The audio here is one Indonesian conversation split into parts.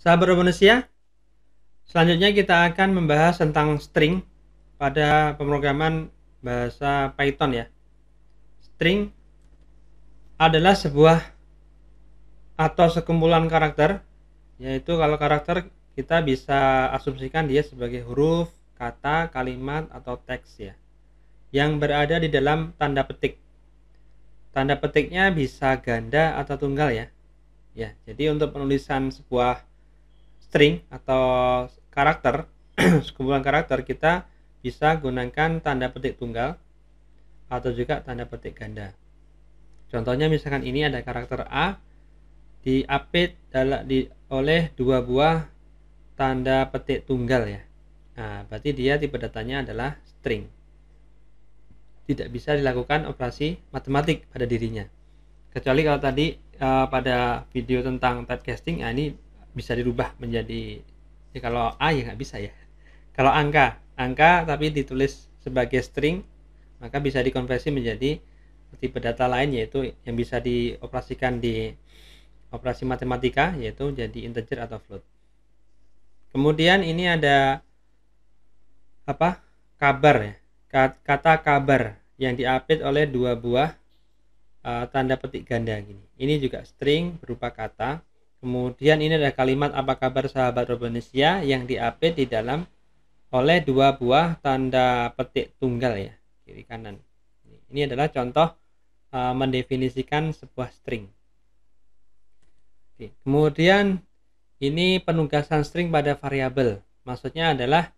Sahabat manusia, selanjutnya kita akan membahas tentang string pada pemrograman bahasa Python ya. String adalah sebuah atau sekumpulan karakter, yaitu kalau karakter kita bisa asumsikan dia sebagai huruf, kata, kalimat, atau teks ya, yang berada di dalam tanda petik. Tanda petiknya bisa ganda atau tunggal ya. Ya, jadi untuk penulisan sebuah string atau karakter, sekumpulan karakter kita bisa gunakan tanda petik tunggal atau juga tanda petik ganda. Contohnya misalkan ini ada karakter A diapit di, oleh dua buah tanda petik tunggal ya. Nah, berarti dia tipe datanya adalah string. Tidak bisa dilakukan operasi matematik pada dirinya. Kecuali kalau tadi uh, pada video tentang typecasting, ya ini bisa dirubah menjadi ya kalau A ya nggak bisa ya kalau angka angka tapi ditulis sebagai string maka bisa dikonversi menjadi tipe data lain yaitu yang bisa dioperasikan di operasi matematika yaitu jadi integer atau float kemudian ini ada apa kabar ya kata kabar yang diapit oleh dua buah uh, tanda petik ganda gini. Ini juga string berupa kata Kemudian ini adalah kalimat apa kabar sahabat Robonesia yang diapit di dalam oleh dua buah tanda petik tunggal ya, kiri kanan. Ini adalah contoh uh, mendefinisikan sebuah string. Oke, kemudian ini penugasan string pada variabel. Maksudnya adalah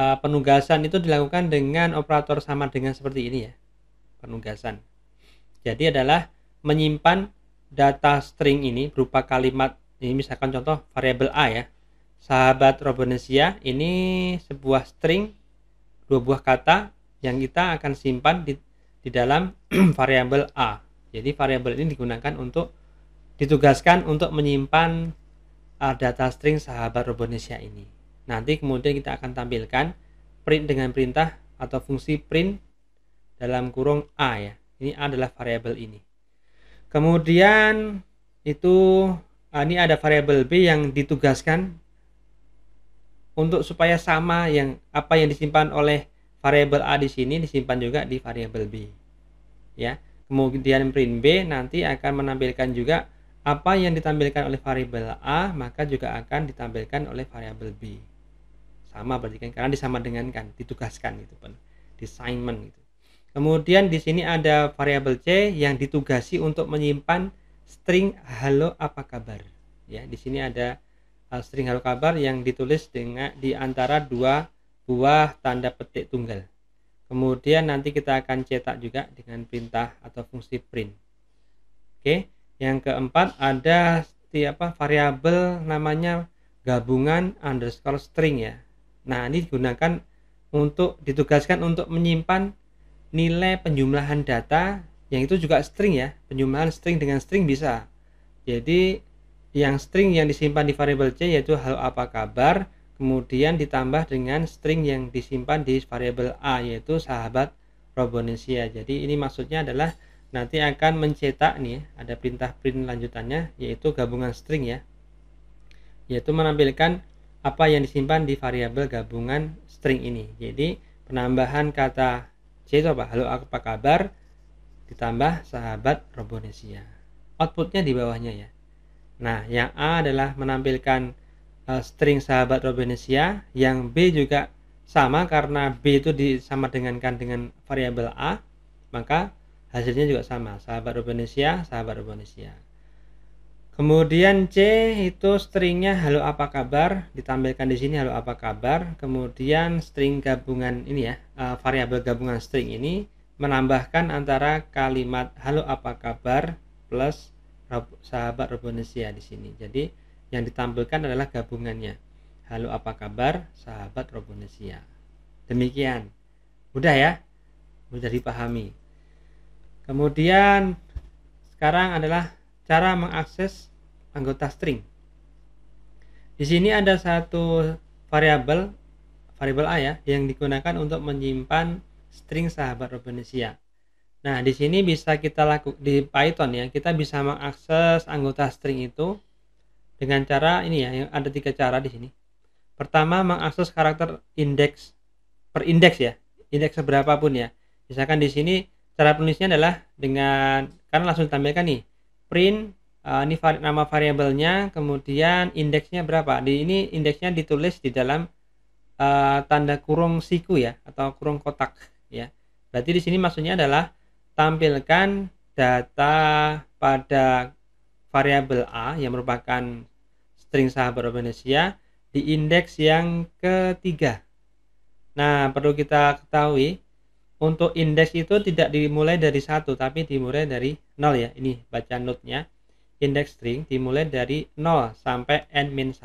uh, eh, penugasan itu dilakukan dengan operator sama dengan seperti ini ya. Penugasan. Jadi adalah menyimpan data string ini berupa kalimat ini misalkan contoh variabel A ya. Sahabat Robonesia ini sebuah string dua buah kata yang kita akan simpan di, di dalam variabel A. Jadi variabel ini digunakan untuk ditugaskan untuk menyimpan uh, data string sahabat Robonesia ini. Nanti kemudian kita akan tampilkan print dengan perintah atau fungsi print dalam kurung A ya. Ini adalah variabel ini. Kemudian itu ah, ini ada variabel B yang ditugaskan untuk supaya sama yang apa yang disimpan oleh variabel A di sini disimpan juga di variabel B. Ya. Kemudian print B nanti akan menampilkan juga apa yang ditampilkan oleh variabel A maka juga akan ditampilkan oleh variabel B. Sama berarti kan karena disama dengan kan ditugaskan gitu kan. assignment gitu. Kemudian di sini ada variabel C yang ditugasi untuk menyimpan string halo apa kabar. Ya, di sini ada eh, string halo kabar yang ditulis dengan di antara dua buah tanda petik tunggal. Kemudian nanti kita akan cetak juga dengan perintah atau fungsi print. Oke, yang keempat ada apa variabel namanya gabungan underscore string ya. Nah, ini digunakan untuk ditugaskan untuk menyimpan nilai penjumlahan data yang itu juga string ya penjumlahan string dengan string bisa jadi yang string yang disimpan di variable c yaitu halo apa kabar kemudian ditambah dengan string yang disimpan di variable a yaitu sahabat Robonesia jadi ini maksudnya adalah nanti akan mencetak nih ya, ada perintah print lanjutannya yaitu gabungan string ya yaitu menampilkan apa yang disimpan di variabel gabungan string ini jadi penambahan kata C coba halo apa kabar ditambah sahabat Robonesia. Outputnya di bawahnya ya. Nah, yang A adalah menampilkan uh, string sahabat Robonesia, yang B juga sama karena B itu dengankan dengan variabel A, maka hasilnya juga sama, sahabat Robonesia, sahabat Robonesia. Kemudian C itu stringnya halo apa kabar ditampilkan di sini halo apa kabar. Kemudian string gabungan ini ya uh, variabel gabungan string ini menambahkan antara kalimat halo apa kabar plus sahabat Robonesia di sini. Jadi yang ditampilkan adalah gabungannya halo apa kabar sahabat Robonesia. Demikian mudah ya mudah dipahami. Kemudian sekarang adalah cara mengakses anggota string. Di sini ada satu variabel variabel A ya yang digunakan untuk menyimpan string sahabat Robinesia. Nah, di sini bisa kita lakukan di Python ya, kita bisa mengakses anggota string itu dengan cara ini ya, yang ada tiga cara di sini. Pertama, mengakses karakter indeks per indeks ya, indeks seberapapun ya. Misalkan di sini cara penulisnya adalah dengan kan langsung ditampilkan nih print uh, ini var nama variabelnya, kemudian indeksnya berapa. Di ini indeksnya ditulis di dalam uh, tanda kurung siku ya atau kurung kotak ya. Berarti di sini maksudnya adalah tampilkan data pada variabel A yang merupakan string sahabat Indonesia di indeks yang ketiga. Nah, perlu kita ketahui untuk indeks itu tidak dimulai dari satu tapi dimulai dari nol ya ini baca note-nya indeks string dimulai dari nol sampai n min 1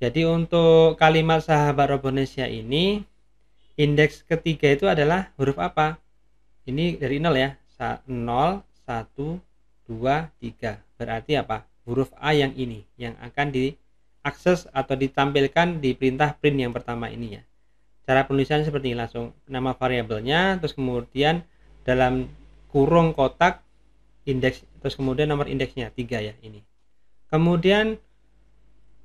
jadi untuk kalimat sahabat Robonesia ini indeks ketiga itu adalah huruf apa ini dari nol ya 0 1 2 3 berarti apa huruf A yang ini yang akan diakses atau ditampilkan di perintah print yang pertama ini ya cara penulisan seperti ini langsung nama variabelnya terus kemudian dalam kurung kotak indeks terus kemudian nomor indeksnya tiga ya ini kemudian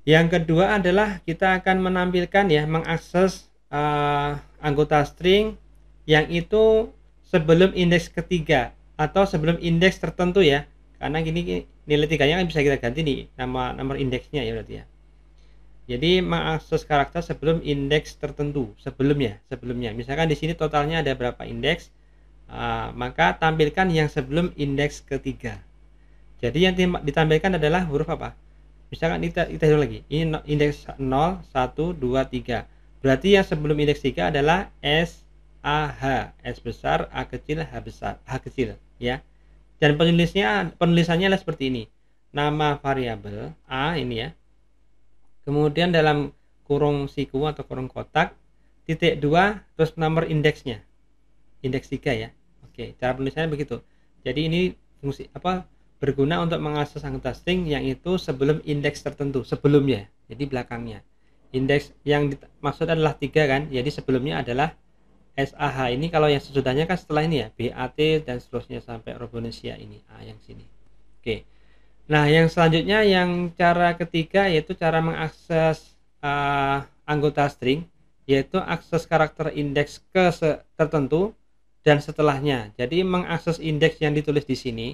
yang kedua adalah kita akan menampilkan ya mengakses uh, anggota string yang itu sebelum indeks ketiga atau sebelum indeks tertentu ya karena gini nilai tiganya kan bisa kita ganti nih nama nomor indeksnya ya berarti ya jadi mengakses karakter sebelum indeks tertentu sebelumnya, sebelumnya. Misalkan di sini totalnya ada berapa indeks, uh, maka tampilkan yang sebelum indeks ketiga. Jadi yang ditampilkan adalah huruf apa? Misalkan kita, kita hitung lagi. Ini indeks 0, 1, 2, 3. Berarti yang sebelum indeks 3 adalah S A H, S besar, A kecil, H besar, H kecil, ya. Dan penulisnya penulisannya adalah seperti ini. Nama variabel A ini ya, Kemudian dalam kurung siku atau kurung kotak titik 2 terus nomor indeksnya. Indeks 3 ya. Oke, cara penulisannya begitu. Jadi ini fungsi apa berguna untuk mengakses anggota string yang itu sebelum indeks tertentu, sebelumnya. Jadi belakangnya. Indeks yang dimaksud adalah 3 kan. Jadi sebelumnya adalah SAH ini kalau yang sesudahnya kan setelah ini ya BAT dan seterusnya sampai Robonesia ini A yang sini. Oke. Nah, yang selanjutnya yang cara ketiga yaitu cara mengakses uh, anggota string yaitu akses karakter indeks ke tertentu dan setelahnya. Jadi mengakses indeks yang ditulis di sini.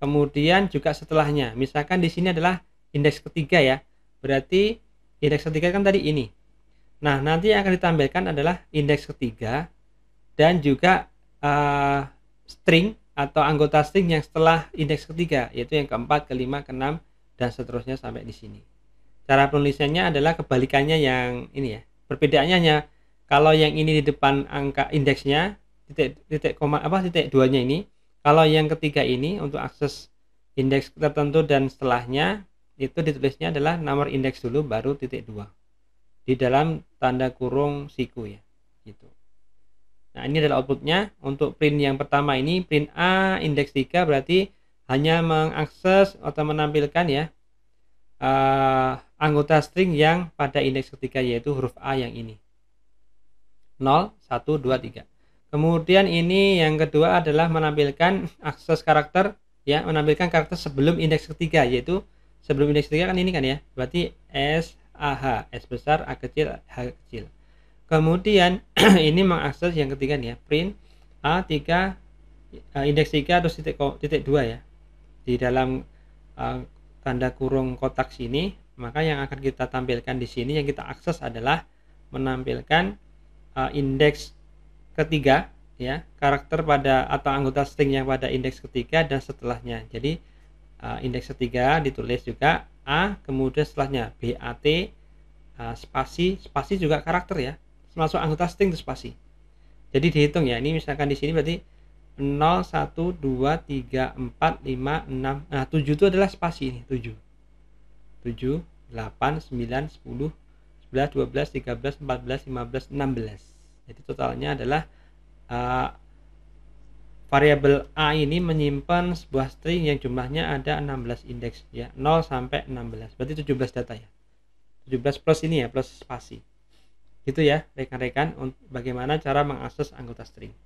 Kemudian juga setelahnya. Misalkan di sini adalah indeks ketiga ya. Berarti indeks ketiga kan tadi ini. Nah, nanti yang akan ditampilkan adalah indeks ketiga dan juga uh, string atau anggota string yang setelah indeks ketiga, yaitu yang keempat, kelima, keenam, dan seterusnya sampai di sini. Cara penulisannya adalah kebalikannya yang ini ya. Perbedaannya hanya kalau yang ini di depan angka indeksnya, titik titik koma apa titik duanya ini, kalau yang ketiga ini untuk akses indeks tertentu dan setelahnya itu ditulisnya adalah nomor indeks dulu baru titik dua di dalam tanda kurung siku ya gitu. Nah, ini adalah outputnya. Untuk print yang pertama ini, print A, indeks 3, berarti hanya mengakses atau menampilkan ya uh, anggota string yang pada indeks ketiga yaitu huruf A yang ini. 0, 1, 2, 3. Kemudian ini yang kedua adalah menampilkan akses karakter, ya menampilkan karakter sebelum indeks ketiga yaitu sebelum indeks ketiga kan ini kan ya, berarti S, A, H, S besar, A kecil, H kecil. Kemudian ini mengakses yang ketiga nih ya, print A3 eh, indeks 3 atau titik, titik 2 ya. Di dalam eh, tanda kurung kotak sini, maka yang akan kita tampilkan di sini yang kita akses adalah menampilkan eh, indeks ketiga ya, karakter pada atau anggota string yang pada indeks ketiga dan setelahnya. Jadi indeks ketiga ditulis juga A kemudian setelahnya BAT uh, spasi spasi juga karakter ya masuk anggota string terus spasi jadi dihitung ya ini misalkan di sini berarti 0 1 2 3 4 5 6 nah 7 itu adalah spasi ini 7 7 8 9 10 11 12 13 14 15 16 jadi totalnya adalah uh, variabel A ini menyimpan sebuah string yang jumlahnya ada 16 indeks ya 0 sampai 16 berarti 17 data ya 17 plus ini ya plus spasi Gitu ya, rekan-rekan, bagaimana cara mengakses anggota string.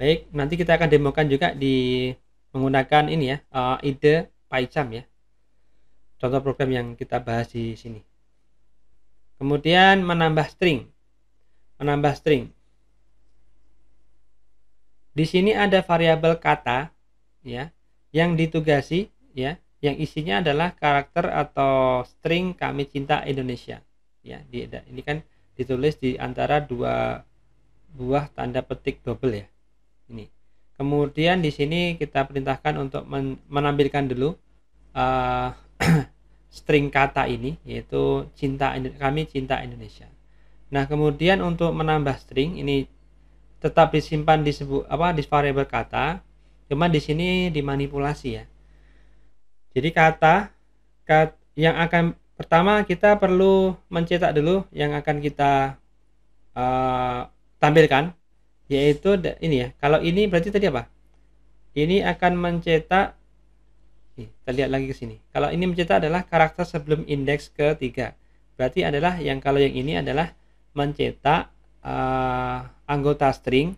Baik, nanti kita akan demokan juga di menggunakan ini ya, uh, ide PyCharm ya. Contoh program yang kita bahas di sini. Kemudian menambah string. Menambah string. Di sini ada variabel kata ya yang ditugasi ya yang isinya adalah karakter atau string kami cinta Indonesia ya di, ini kan ditulis di antara dua buah tanda petik double ya ini kemudian di sini kita perintahkan untuk men menampilkan dulu uh, string kata ini yaitu cinta kami cinta Indonesia nah kemudian untuk menambah string ini tetap disimpan di sebu apa di variable kata cuma di sini dimanipulasi ya jadi kata kata yang akan Pertama kita perlu mencetak dulu yang akan kita uh, tampilkan yaitu ini ya. Kalau ini berarti tadi apa? Ini akan mencetak nih, kita lihat lagi ke sini. Kalau ini mencetak adalah karakter sebelum indeks ketiga. Berarti adalah yang kalau yang ini adalah mencetak uh, anggota string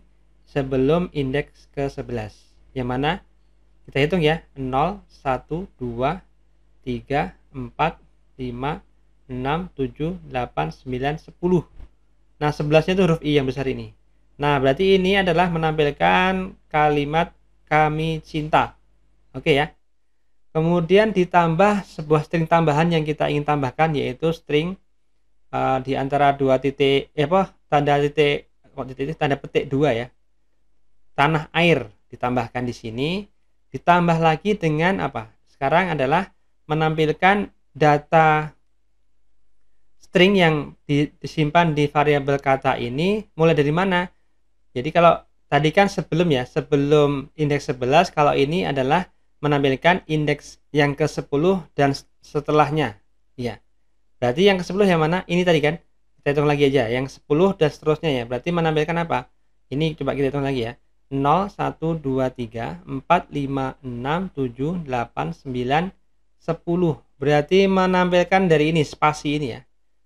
sebelum indeks ke-11. Yang mana? Kita hitung ya. 0, 1, 2, 3, 4, 5, 6, 7, 8, 9, 10. Nah, 11 itu huruf I yang besar ini. Nah, berarti ini adalah menampilkan kalimat kami cinta. Oke ya. Kemudian ditambah sebuah string tambahan yang kita ingin tambahkan yaitu string uh, di antara dua titik eh apa tanda titik oh, titik tanda petik dua ya. Tanah air ditambahkan di sini, ditambah lagi dengan apa? Sekarang adalah menampilkan data string yang disimpan di variabel kata ini mulai dari mana. Jadi kalau tadi kan sebelum ya, sebelum indeks 11 kalau ini adalah menampilkan indeks yang ke-10 dan setelahnya. Ya. Berarti yang ke-10 yang mana? Ini tadi kan. Kita hitung lagi aja yang 10 dan seterusnya ya. Berarti menampilkan apa? Ini coba kita hitung lagi ya. 0, 1, 2, 3, 4, 5, 6, 7, 8, 9, 10. Berarti menampilkan dari ini spasi ini ya.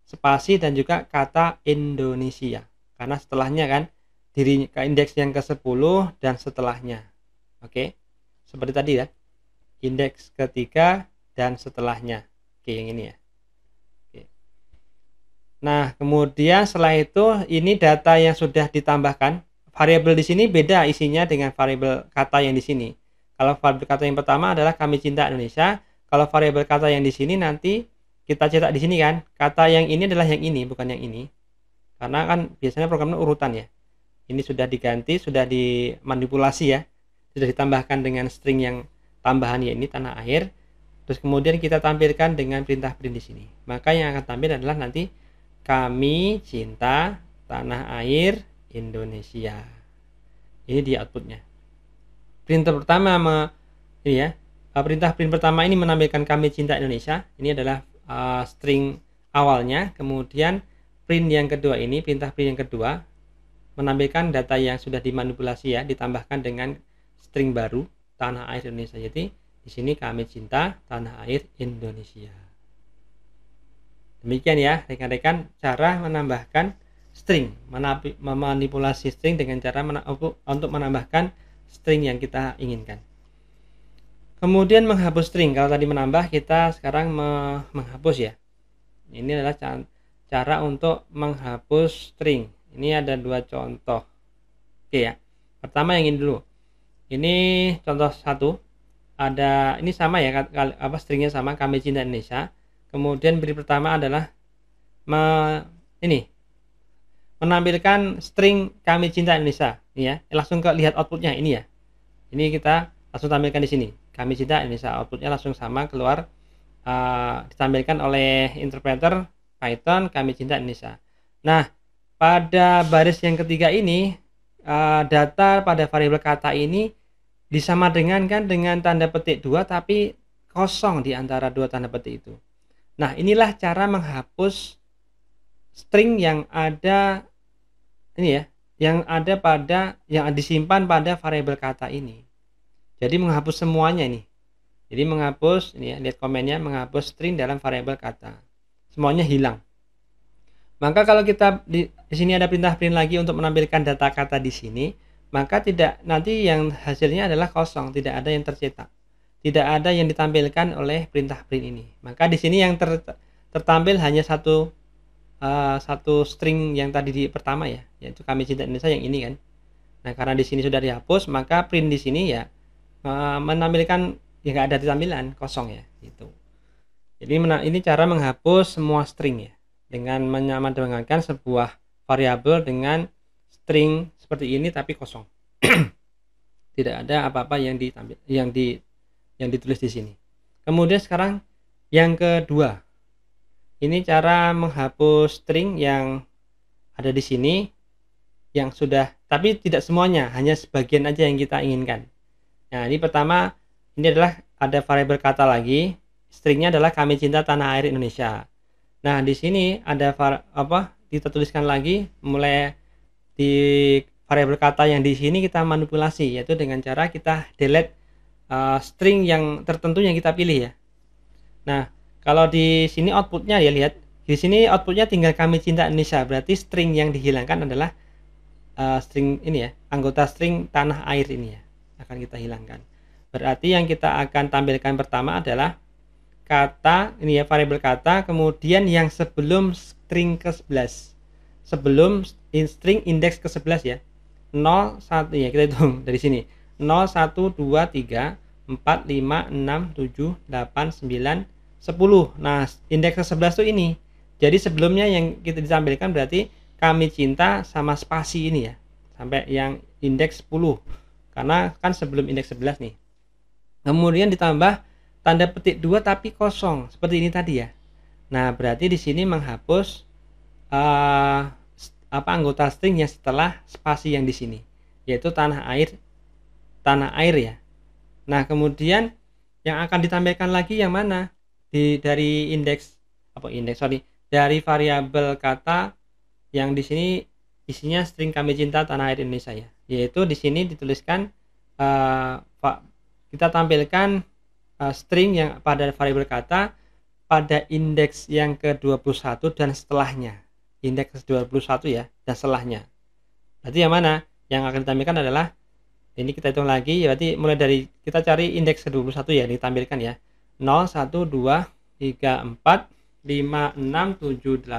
Spasi dan juga kata Indonesia. Karena setelahnya kan diri ke indeks yang ke-10 dan setelahnya. Oke. Seperti tadi ya. Indeks ketiga dan setelahnya. Oke, yang ini ya. Oke. Nah, kemudian setelah itu ini data yang sudah ditambahkan. Variabel di sini beda isinya dengan variabel kata yang di sini. Kalau variabel kata yang pertama adalah kami cinta Indonesia, kalau variabel kata yang di sini nanti kita cetak di sini kan. Kata yang ini adalah yang ini, bukan yang ini. Karena kan biasanya programnya urutan ya. Ini sudah diganti, sudah dimanipulasi ya. Sudah ditambahkan dengan string yang tambahan ya ini tanah air. Terus kemudian kita tampilkan dengan perintah print di sini. Maka yang akan tampil adalah nanti kami cinta tanah air Indonesia. Ini di outputnya. Printer pertama me, ini ya, Eh, perintah print pertama ini menampilkan kami cinta Indonesia ini adalah uh, string awalnya kemudian print yang kedua ini perintah print yang kedua menampilkan data yang sudah dimanipulasi ya ditambahkan dengan string baru tanah air Indonesia jadi di sini kami cinta tanah air Indonesia demikian ya rekan-rekan cara menambahkan string memanipulasi string dengan cara untuk menambahkan string yang kita inginkan Kemudian menghapus string. Kalau tadi menambah, kita sekarang me menghapus ya. Ini adalah ca cara untuk menghapus string. Ini ada dua contoh. Oke ya. Pertama yang ini dulu. Ini contoh satu. Ada ini sama ya apa stringnya sama kami cinta Indonesia. Kemudian beri pertama adalah me, ini menampilkan string kami cinta Indonesia. Ini ya. Langsung ke lihat outputnya ini ya. Ini kita langsung tampilkan di sini kami cinta Indonesia. outputnya langsung sama keluar uh, ditampilkan oleh interpreter Python kami cinta Indonesia. Nah, pada baris yang ketiga ini uh, data pada variabel kata ini disamadengankan dengan tanda petik dua tapi kosong di antara dua tanda petik itu. Nah, inilah cara menghapus string yang ada ini ya, yang ada pada yang disimpan pada variabel kata ini. Jadi menghapus semuanya ini. Jadi menghapus, ini ya, lihat komennya, menghapus string dalam variabel kata. Semuanya hilang. Maka kalau kita di, di sini ada perintah print lagi untuk menampilkan data kata di sini, maka tidak nanti yang hasilnya adalah kosong, tidak ada yang tercetak. Tidak ada yang ditampilkan oleh perintah print ini. Maka di sini yang ter, tertampil hanya satu uh, satu string yang tadi di pertama ya, yaitu kami cinta Indonesia yang ini kan. Nah, karena di sini sudah dihapus, maka print di sini ya Eh, menampilkan yang ada di tampilan kosong ya itu jadi ini cara menghapus semua string ya dengan menyamadamakan sebuah variabel dengan string seperti ini tapi kosong tidak ada apa-apa yang ditampil yang di yang ditulis di sini kemudian sekarang yang kedua ini cara menghapus string yang ada di sini yang sudah tapi tidak semuanya hanya sebagian aja yang kita inginkan Nah, ini pertama ini adalah ada variabel kata lagi. Stringnya adalah kami cinta tanah air Indonesia. Nah, di sini ada var, apa? Kita lagi mulai di variabel kata yang di sini kita manipulasi yaitu dengan cara kita delete uh, string yang tertentu yang kita pilih ya. Nah, kalau di sini outputnya ya lihat di sini outputnya tinggal kami cinta Indonesia berarti string yang dihilangkan adalah uh, string ini ya anggota string tanah air ini ya akan kita hilangkan. Berarti yang kita akan tampilkan pertama adalah kata, ini ya variabel kata, kemudian yang sebelum string ke-11. Sebelum in string indeks ke-11 ya. 0 1 ya kita hitung dari sini. 0 1 2 3 4 5 6 7 8 9 10. Nah, indeks ke-11 tuh ini. Jadi sebelumnya yang kita ditampilkan berarti kami cinta sama spasi ini ya. Sampai yang indeks 10 karena kan sebelum indeks 11 nih kemudian ditambah tanda petik 2 tapi kosong seperti ini tadi ya nah berarti di sini menghapus uh, apa anggota stringnya setelah spasi yang di sini yaitu tanah air tanah air ya nah kemudian yang akan ditampilkan lagi yang mana di dari indeks apa indeks sorry dari variabel kata yang di sini isinya string kami cinta tanah air Indonesia ya yaitu di sini dituliskan uh, kita tampilkan uh, string yang pada variabel kata pada indeks yang ke-21 dan setelahnya indeks 21 ya dan setelahnya berarti yang mana yang akan ditampilkan adalah ini kita hitung lagi ya berarti mulai dari kita cari indeks ke-21 ya ditampilkan ya 0 1 2 3 4 5 6 7 8 9 10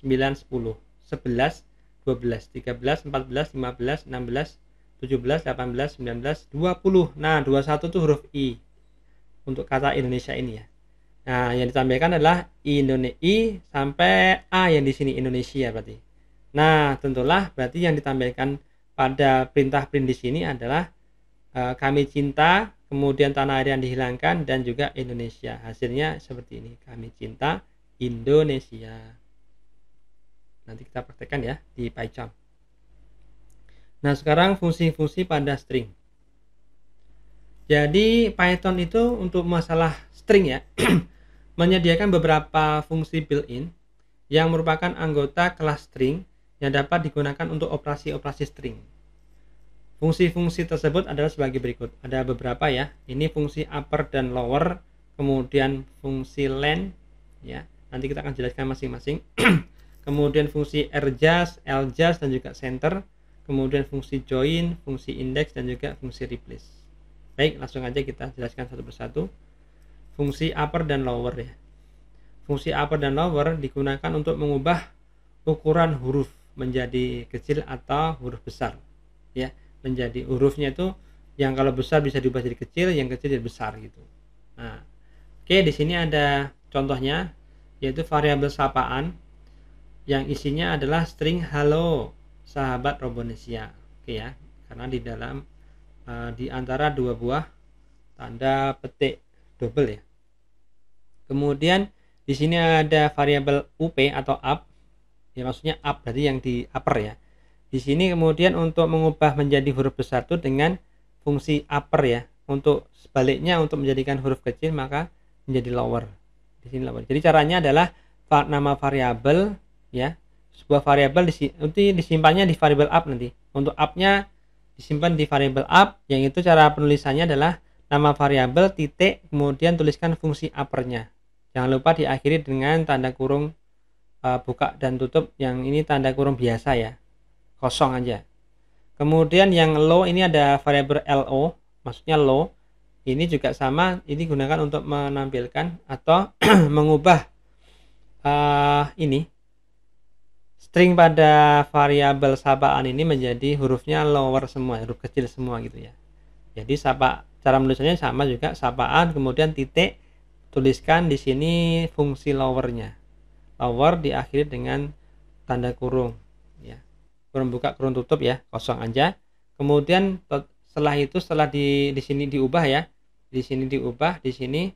11 12, 13, 14, 15, 16, 17, 18, 19, 20. Nah, 21 itu huruf I untuk kata Indonesia ini ya. Nah, yang ditampilkan adalah Indonesia sampai A yang di sini Indonesia berarti. Nah, tentulah berarti yang ditampilkan pada perintah print di sini adalah e, kami cinta, kemudian tanah air yang dihilangkan dan juga Indonesia. Hasilnya seperti ini. Kami cinta Indonesia. Nanti kita praktekkan ya di PyCharm. Nah, sekarang fungsi-fungsi pada string. Jadi, Python itu untuk masalah string ya, menyediakan beberapa fungsi built-in yang merupakan anggota kelas string yang dapat digunakan untuk operasi-operasi string. Fungsi-fungsi tersebut adalah sebagai berikut. Ada beberapa ya. Ini fungsi upper dan lower, kemudian fungsi len ya. Nanti kita akan jelaskan masing-masing. kemudian fungsi Rjust, Ljust, dan juga center, kemudian fungsi join, fungsi index dan juga fungsi replace. Baik, langsung aja kita jelaskan satu persatu. Fungsi upper dan lower ya. Fungsi upper dan lower digunakan untuk mengubah ukuran huruf menjadi kecil atau huruf besar. Ya, menjadi hurufnya itu yang kalau besar bisa diubah jadi kecil, yang kecil jadi besar gitu. Nah, oke di sini ada contohnya yaitu variabel sapaan yang isinya adalah string halo sahabat Robonesia. Oke ya, karena di dalam uh, di antara dua buah tanda petik double ya. Kemudian di sini ada variabel up atau up. Ya maksudnya up berarti yang di upper ya. Di sini kemudian untuk mengubah menjadi huruf besar itu dengan fungsi upper ya. Untuk sebaliknya untuk menjadikan huruf kecil maka menjadi lower. Di sini lower. Jadi caranya adalah nama variabel ya sebuah variabel nanti disimpannya di variabel up nanti untuk upnya disimpan di variabel up yang itu cara penulisannya adalah nama variabel titik kemudian tuliskan fungsi uppernya jangan lupa diakhiri dengan tanda kurung uh, buka dan tutup yang ini tanda kurung biasa ya kosong aja kemudian yang low ini ada variabel lo maksudnya low ini juga sama ini gunakan untuk menampilkan atau mengubah uh, ini string pada variabel sapaan ini menjadi hurufnya lower semua, huruf kecil semua gitu ya. Jadi sapa cara menulisnya sama juga sapaan kemudian titik tuliskan di sini fungsi lowernya. Lower diakhiri dengan tanda kurung ya. Kurung buka kurung tutup ya, kosong aja. Kemudian setelah itu setelah di di sini diubah ya. Di sini diubah, di sini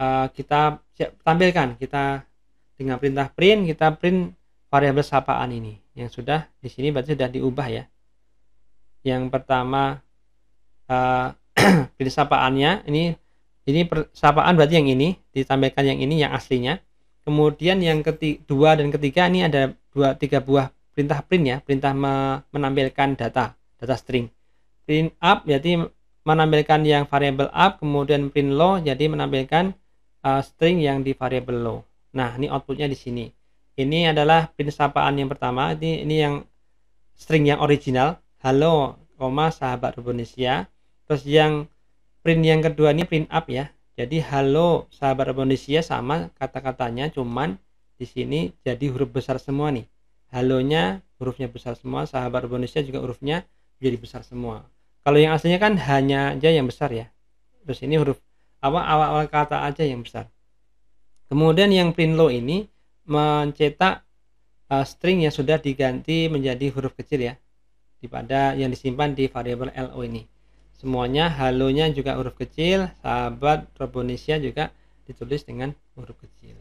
uh, kita tampilkan kita dengan perintah print kita print variabel sapaan ini yang sudah di sini berarti sudah diubah ya. Yang pertama uh, sapaannya ini ini persapaan sapaan berarti yang ini ditampilkan yang ini yang aslinya. Kemudian yang kedua dan ketiga ini ada dua tiga buah perintah print ya, perintah menampilkan data, data string. Print up jadi menampilkan yang variabel up, kemudian print low jadi menampilkan uh, string yang di variabel low. Nah, ini outputnya di sini ini adalah sapaan yang pertama ini ini yang string yang original halo koma sahabat Indonesia terus yang print yang kedua ini print up ya jadi halo sahabat Indonesia sama kata-katanya cuman di sini jadi huruf besar semua nih halonya hurufnya besar semua sahabat Indonesia juga hurufnya jadi besar semua kalau yang aslinya kan hanya aja yang besar ya terus ini huruf apa awal-awal kata aja yang besar kemudian yang print low ini mencetak uh, string yang sudah diganti menjadi huruf kecil ya daripada yang disimpan di variabel lo ini semuanya halonya juga huruf kecil sahabat Robonesia juga ditulis dengan huruf kecil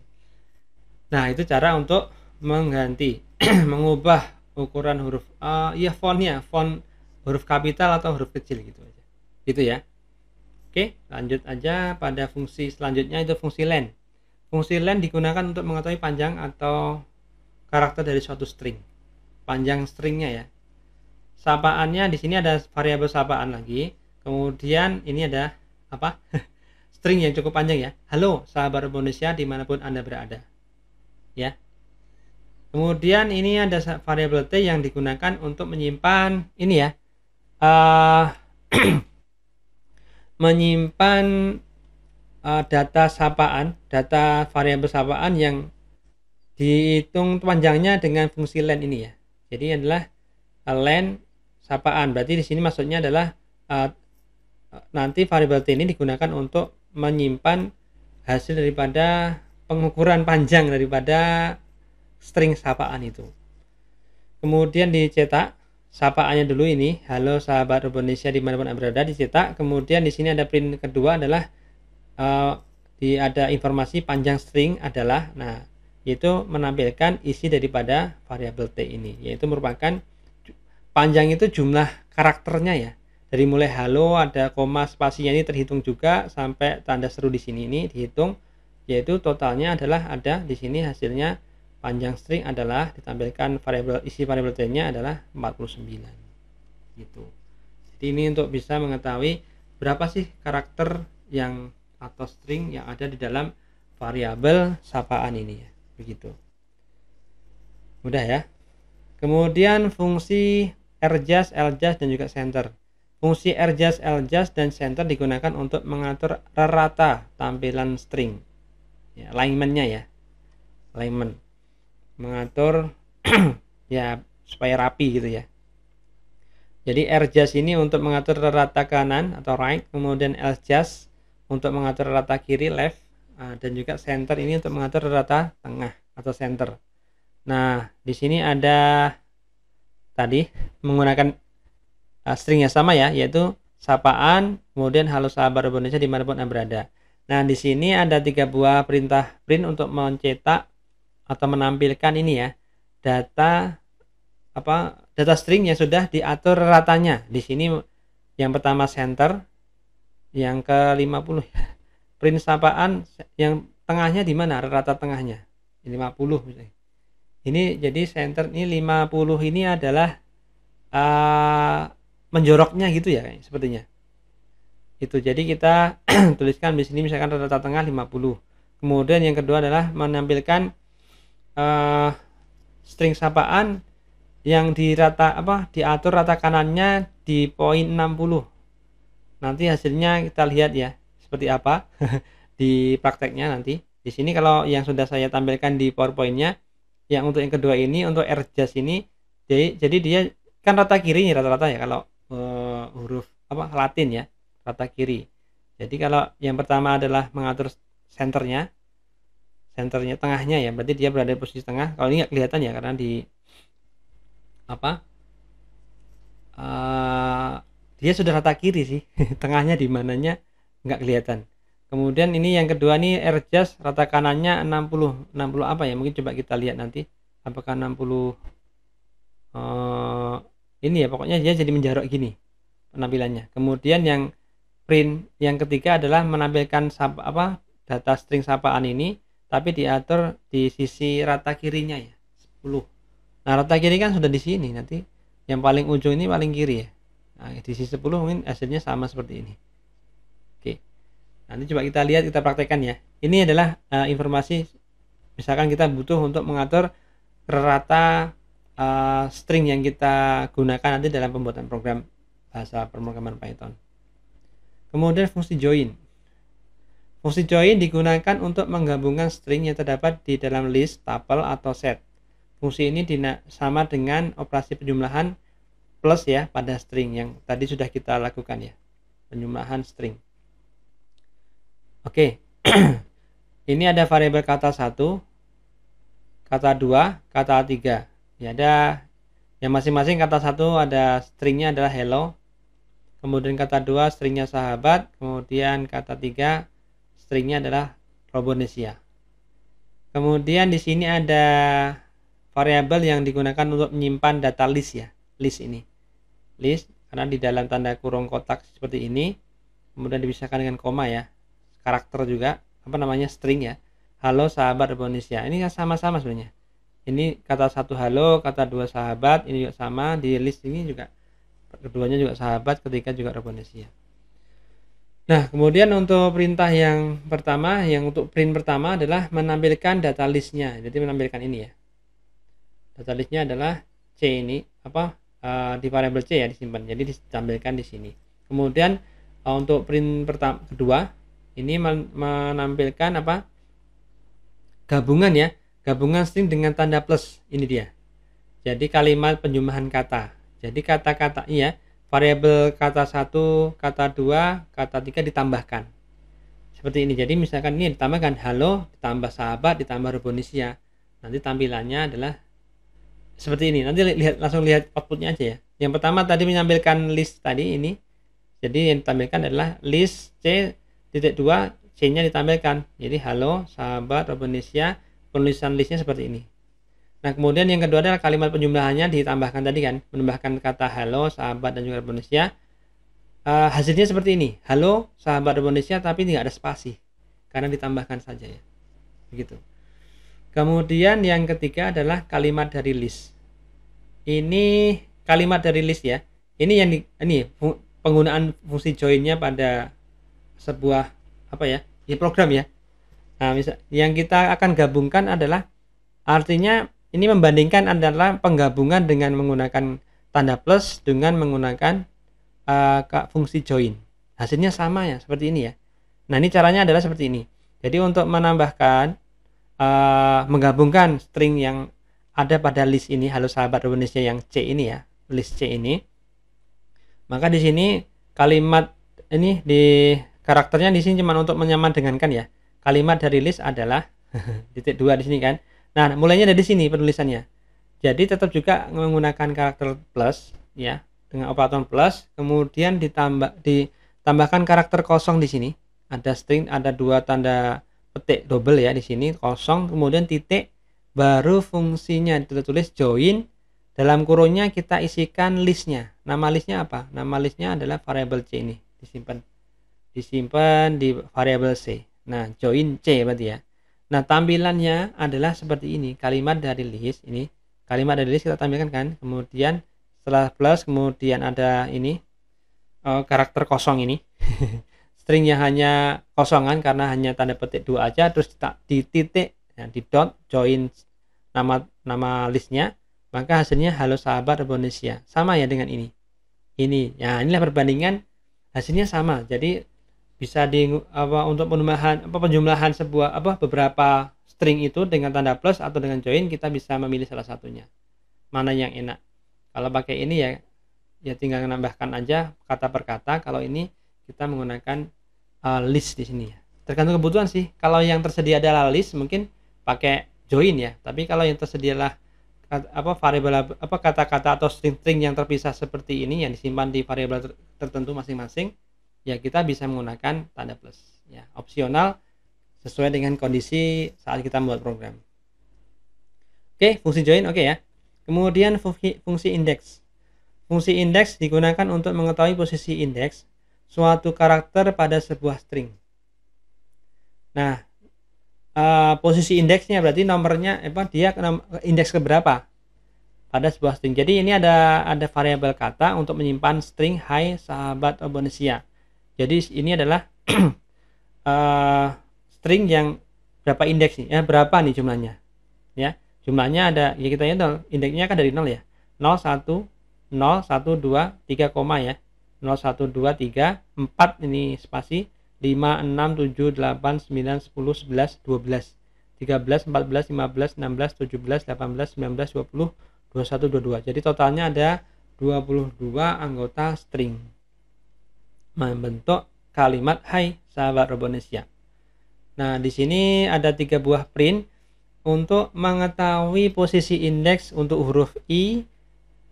nah itu cara untuk mengganti mengubah ukuran huruf uh, ya fontnya font huruf kapital atau huruf kecil gitu aja gitu ya oke lanjut aja pada fungsi selanjutnya itu fungsi len Fungsi len digunakan untuk mengetahui panjang atau karakter dari suatu string. Panjang stringnya ya. Sapaannya di sini ada variabel sapaan lagi. Kemudian ini ada apa? string yang cukup panjang ya. Halo sahabat Indonesia dimanapun Anda berada. Ya. Kemudian ini ada variabel t yang digunakan untuk menyimpan ini ya. Uh, menyimpan uh, data sapaan, data variabel sapaan yang dihitung panjangnya dengan fungsi len ini ya. Jadi adalah eh, len sapaan. Berarti di sini maksudnya adalah uh, nanti variabel t ini digunakan untuk menyimpan hasil daripada pengukuran panjang daripada string sapaan itu. Kemudian dicetak sapaannya dulu ini. Halo sahabat Indonesia Indonesia dimanapun Anda berada dicetak. Kemudian di sini ada print kedua adalah uh, di ada informasi panjang string adalah nah yaitu menampilkan isi daripada variabel t ini yaitu merupakan panjang itu jumlah karakternya ya dari mulai halo ada koma spasinya ini terhitung juga sampai tanda seru di sini ini dihitung yaitu totalnya adalah ada di sini hasilnya panjang string adalah ditampilkan variabel isi variabel t-nya adalah 49 gitu jadi ini untuk bisa mengetahui berapa sih karakter yang atau string yang ada di dalam variabel sapaan ini ya. Begitu. Mudah ya. Kemudian fungsi rjas, ljas dan juga center. Fungsi rjas, ljas dan center digunakan untuk mengatur rata tampilan string. Ya, alignmentnya ya. Alignment. Mengatur ya supaya rapi gitu ya. Jadi rjas ini untuk mengatur rata kanan atau right, kemudian ljas untuk mengatur rata kiri left ah, dan juga center ini untuk mengatur rata tengah atau center. Nah, di sini ada tadi menggunakan ah, string yang sama ya, yaitu sapaan, kemudian halo sahabat Indonesia dimanapun Anda berada. Nah, di sini ada tiga buah perintah print untuk mencetak atau menampilkan ini ya, data apa data string yang sudah diatur ratanya. Di sini yang pertama center, yang ke-50 print sapaan yang tengahnya di mana rata tengahnya 50 misalnya. ini jadi center ini 50 ini adalah uh, menjoroknya gitu ya sepertinya itu jadi kita tuliskan di sini misalkan rata tengah 50 kemudian yang kedua adalah menampilkan uh, ah, string sapaan yang di rata apa diatur rata kanannya di poin 60 nanti hasilnya kita lihat ya seperti apa di prakteknya nanti di sini kalau yang sudah saya tampilkan di powerpointnya yang untuk yang kedua ini untuk adjust ini jadi jadi dia kan rata kiri nih rata-rata ya kalau uh, huruf apa Latin ya rata kiri jadi kalau yang pertama adalah mengatur senternya senternya tengahnya ya berarti dia berada di posisi tengah kalau ini nggak kelihatan ya karena di apa uh, dia sudah rata kiri sih tengahnya di mananya nggak kelihatan kemudian ini yang kedua nih jazz rata kanannya 60 60 apa ya mungkin coba kita lihat nanti apakah 60 uh, eh, ini ya pokoknya dia jadi menjarok gini penampilannya kemudian yang print yang ketiga adalah menampilkan sapa, apa data string sapaan ini tapi diatur di sisi rata kirinya ya 10 nah rata kiri kan sudah di sini nanti yang paling ujung ini paling kiri ya Nah, di 10 mungkin hasilnya sama seperti ini. Oke. Nanti coba kita lihat, kita praktekkan ya. Ini adalah uh, informasi misalkan kita butuh untuk mengatur rata uh, string yang kita gunakan nanti dalam pembuatan program bahasa pemrograman Python. Kemudian fungsi join. Fungsi join digunakan untuk menggabungkan string yang terdapat di dalam list, tuple, atau set. Fungsi ini sama dengan operasi penjumlahan plus ya pada string yang tadi sudah kita lakukan ya penjumlahan string oke okay. ini ada variabel kata satu, kata dua, kata tiga. ya ada yang masing-masing kata satu ada stringnya adalah hello kemudian kata dua stringnya sahabat kemudian kata tiga stringnya adalah Robonesia kemudian di sini ada variabel yang digunakan untuk menyimpan data list ya list ini list karena di dalam tanda kurung kotak seperti ini kemudian dipisahkan dengan koma ya karakter juga apa namanya string ya halo sahabat Indonesia ini kan sama-sama sebenarnya ini kata satu halo kata dua sahabat ini juga sama di list ini juga keduanya juga sahabat ketika juga Indonesia Nah, kemudian untuk perintah yang pertama, yang untuk print pertama adalah menampilkan data listnya. Jadi menampilkan ini ya. Data listnya adalah C ini, apa Eh, di variabel C ya disimpan jadi ditampilkan di sini kemudian uh, untuk print pertama kedua ini men menampilkan apa gabungan ya gabungan string dengan tanda plus ini dia jadi kalimat penjumlahan kata jadi kata-kata iya variabel kata satu kata dua kata tiga ditambahkan seperti ini jadi misalkan ini ditambahkan halo ditambah sahabat ditambah rebonisia nanti tampilannya adalah seperti ini. Nanti lihat langsung lihat outputnya aja ya. Yang pertama tadi menampilkan list tadi ini. Jadi yang ditampilkan adalah list C titik dua C-nya ditampilkan. Jadi halo sahabat Indonesia penulisan listnya seperti ini. Nah kemudian yang kedua adalah kalimat penjumlahannya ditambahkan tadi kan menambahkan kata halo sahabat dan juga Indonesia. Uh, eh, hasilnya seperti ini. Halo sahabat Indonesia tapi tidak ada spasi karena ditambahkan saja ya. Begitu. Kemudian yang ketiga adalah kalimat dari list ini kalimat dari list ya. Ini yang di, ini penggunaan fungsi join-nya pada sebuah apa ya? di program ya. Nah, misal yang kita akan gabungkan adalah artinya ini membandingkan adalah penggabungan dengan menggunakan tanda plus dengan menggunakan uh, fungsi join. Hasilnya sama ya, seperti ini ya. Nah, ini caranya adalah seperti ini. Jadi untuk menambahkan uh, menggabungkan string yang ada pada list ini, halo sahabat Indonesia yang C ini ya, list C ini. Maka di sini kalimat ini di karakternya di sini cuma untuk menyaman dengan kan ya. Kalimat dari list adalah titik dua di sini kan. Nah, mulainya dari sini penulisannya. Jadi tetap juga menggunakan karakter plus ya dengan operator plus, kemudian ditambah ditambahkan karakter kosong di sini. Ada string, ada dua tanda petik double ya di sini kosong, kemudian titik baru fungsinya tulis join dalam kurungnya kita isikan listnya nama listnya apa nama listnya adalah variable c ini disimpan disimpan di variable c nah join c berarti ya nah tampilannya adalah seperti ini kalimat dari list ini kalimat dari list kita tampilkan kan kemudian setelah plus kemudian ada ini uh, karakter kosong ini stringnya hanya kosongan karena hanya tanda petik dua aja terus di titik ya, di dot join nama nama listnya maka hasilnya halo sahabat Indonesia sama ya dengan ini ini ya inilah perbandingan hasilnya sama jadi bisa di apa untuk penjumlahan apa penjumlahan sebuah apa beberapa string itu dengan tanda plus atau dengan join kita bisa memilih salah satunya mana yang enak kalau pakai ini ya ya tinggal menambahkan aja kata per kata kalau ini kita menggunakan uh, list di sini ya. tergantung kebutuhan sih kalau yang tersedia adalah list mungkin pakai join ya tapi kalau yang tersedialah apa variabel apa kata-kata atau string-string yang terpisah seperti ini yang disimpan di variabel tertentu masing-masing ya kita bisa menggunakan tanda plus ya opsional sesuai dengan kondisi saat kita membuat program oke fungsi join oke ya kemudian fungsi, fungsi indeks fungsi indeks digunakan untuk mengetahui posisi indeks suatu karakter pada sebuah string nah uh, posisi indeksnya berarti nomornya apa dia nom indeks keberapa pada sebuah string. Jadi ini ada ada variabel kata untuk menyimpan string hai sahabat Obonesia. Jadi ini adalah uh, string yang berapa indeks nih? Ya, berapa nih jumlahnya? Ya, jumlahnya ada ya kita ya Indeksnya kan dari 0 ya. 0 1 0 1 2 3, koma ya. 0 1 2 3 4 ini spasi 5, 6, 7, 8, 9, 10, 11, 12, 13, 14, 15, 16, 17, 18, 19, 20, 21, 22. Jadi totalnya ada 22 anggota string membentuk kalimat hai sahabat Robonesia. Nah, di sini ada tiga buah print untuk mengetahui posisi indeks untuk huruf i,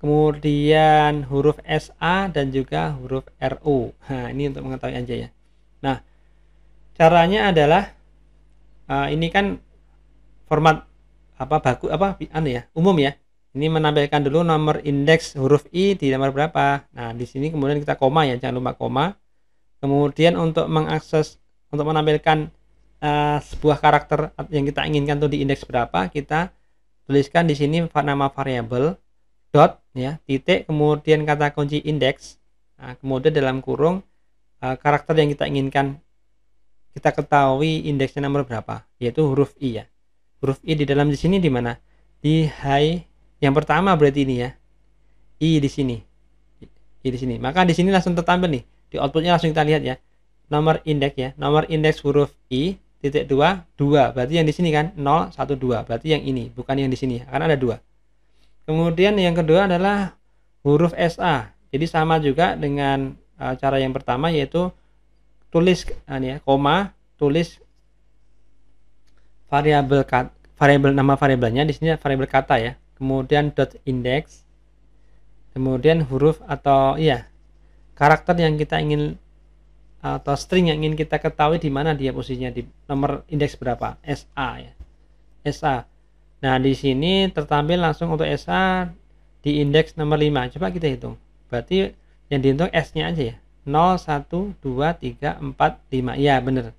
kemudian huruf SA dan juga huruf RU. Nah, ini untuk mengetahui aja ya. Caranya adalah uh, ini kan format apa baku apa anu ya umum ya ini menampilkan dulu nomor indeks huruf i di nomor berapa nah di sini kemudian kita koma ya jangan lupa koma kemudian untuk mengakses untuk menampilkan uh, sebuah karakter yang kita inginkan tuh di indeks berapa kita tuliskan di sini nama variabel dot ya titik kemudian kata kunci indeks nah, kemudian dalam kurung uh, karakter yang kita inginkan kita ketahui indeksnya nomor berapa, yaitu huruf I ya. Huruf I di dalam di sini di mana? Di high yang pertama berarti ini ya. I di sini. I di sini. Maka di sini langsung tertampil nih. Di outputnya langsung kita lihat ya. Nomor indeks ya. Nomor indeks huruf I titik dua dua Berarti yang di sini kan nol satu dua Berarti yang ini, bukan yang di sini. Karena ada dua. Kemudian yang kedua adalah huruf SA. Jadi sama juga dengan e, cara yang pertama yaitu tulis ini kan ya koma tulis variabel kata variabel nama variabelnya di sini variabel kata ya kemudian dot index kemudian huruf atau iya karakter yang kita ingin atau string yang ingin kita ketahui di mana dia posisinya di nomor indeks berapa SA ya SA nah di sini tertampil langsung untuk SA di indeks nomor 5 coba kita hitung berarti yang dihitung S nya aja ya 0, 1, 2, 3, 4, 5. Ya, benar.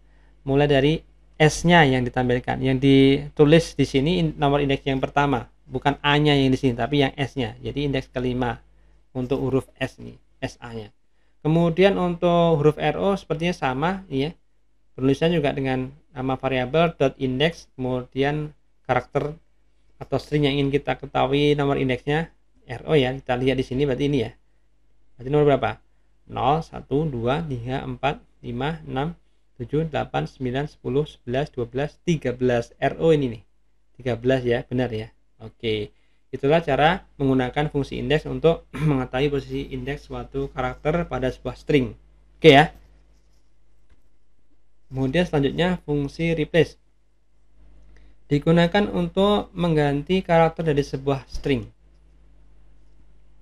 Mulai dari S-nya yang ditampilkan. Yang ditulis di sini nomor indeks yang pertama. Bukan A-nya yang di sini, tapi yang S-nya. Jadi indeks kelima untuk huruf S nih, SA-nya. Kemudian untuk huruf RO sepertinya sama, ya. Penulisan juga dengan nama variabel dot index, kemudian karakter atau string yang ingin kita ketahui nomor indeksnya RO ya. Kita lihat di sini berarti ini ya. Berarti nomor berapa? 0, 1, 2, 3, 4, 5, 6, 7, 8, 9, 10, 11, 12, 13 RO ini nih 13 ya benar ya Oke itulah cara menggunakan fungsi indeks untuk mengetahui posisi indeks suatu karakter pada sebuah string Oke ya kemudian selanjutnya fungsi replace digunakan untuk mengganti karakter dari sebuah string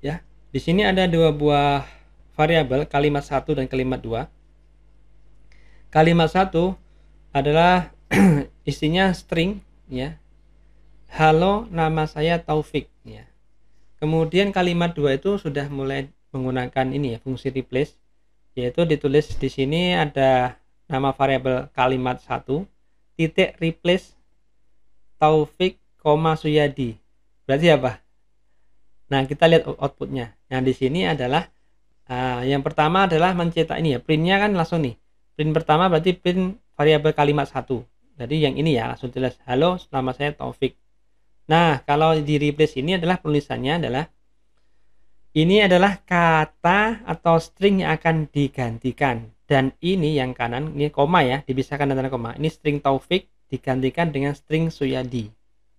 ya di sini ada dua buah variabel kalimat 1 dan kalimat 2. Kalimat 1 adalah isinya string ya. Halo, nama saya Taufik ya. Kemudian kalimat 2 itu sudah mulai menggunakan ini ya, fungsi replace yaitu ditulis di sini ada nama variabel kalimat 1 titik replace Taufik, Suyadi. Berarti apa? Nah, kita lihat outputnya. Yang di sini adalah Nah, yang pertama adalah mencetak ini ya, printnya kan langsung nih. Print pertama berarti print variabel kalimat satu. Jadi yang ini ya langsung jelas. Halo, nama saya Taufik. Nah, kalau di replace ini adalah penulisannya adalah ini adalah kata atau string yang akan digantikan dan ini yang kanan ini koma ya dipisahkan antara koma ini string Taufik digantikan dengan string Suyadi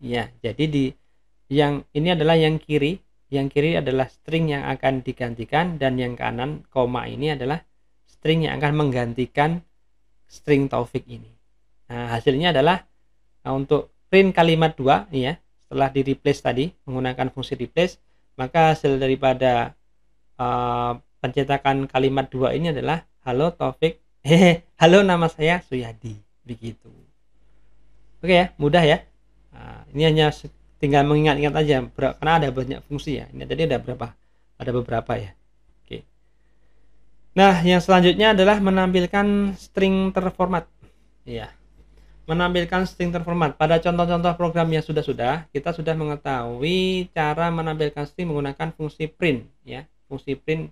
ya jadi di yang ini adalah yang kiri yang kiri adalah string yang akan digantikan dan yang kanan koma ini adalah string yang akan menggantikan string taufik ini nah hasilnya adalah nah, untuk print kalimat 2 ya setelah di replace tadi menggunakan fungsi replace maka hasil daripada uh, pencetakan kalimat 2 ini adalah halo Taufik halo nama saya Suyadi begitu oke ya mudah ya nah, ini hanya tinggal mengingat-ingat aja karena ada banyak fungsi ya ini tadi ada berapa ada beberapa ya oke nah yang selanjutnya adalah menampilkan string terformat ya menampilkan string terformat pada contoh-contoh program yang sudah-sudah kita sudah mengetahui cara menampilkan string menggunakan fungsi print ya fungsi print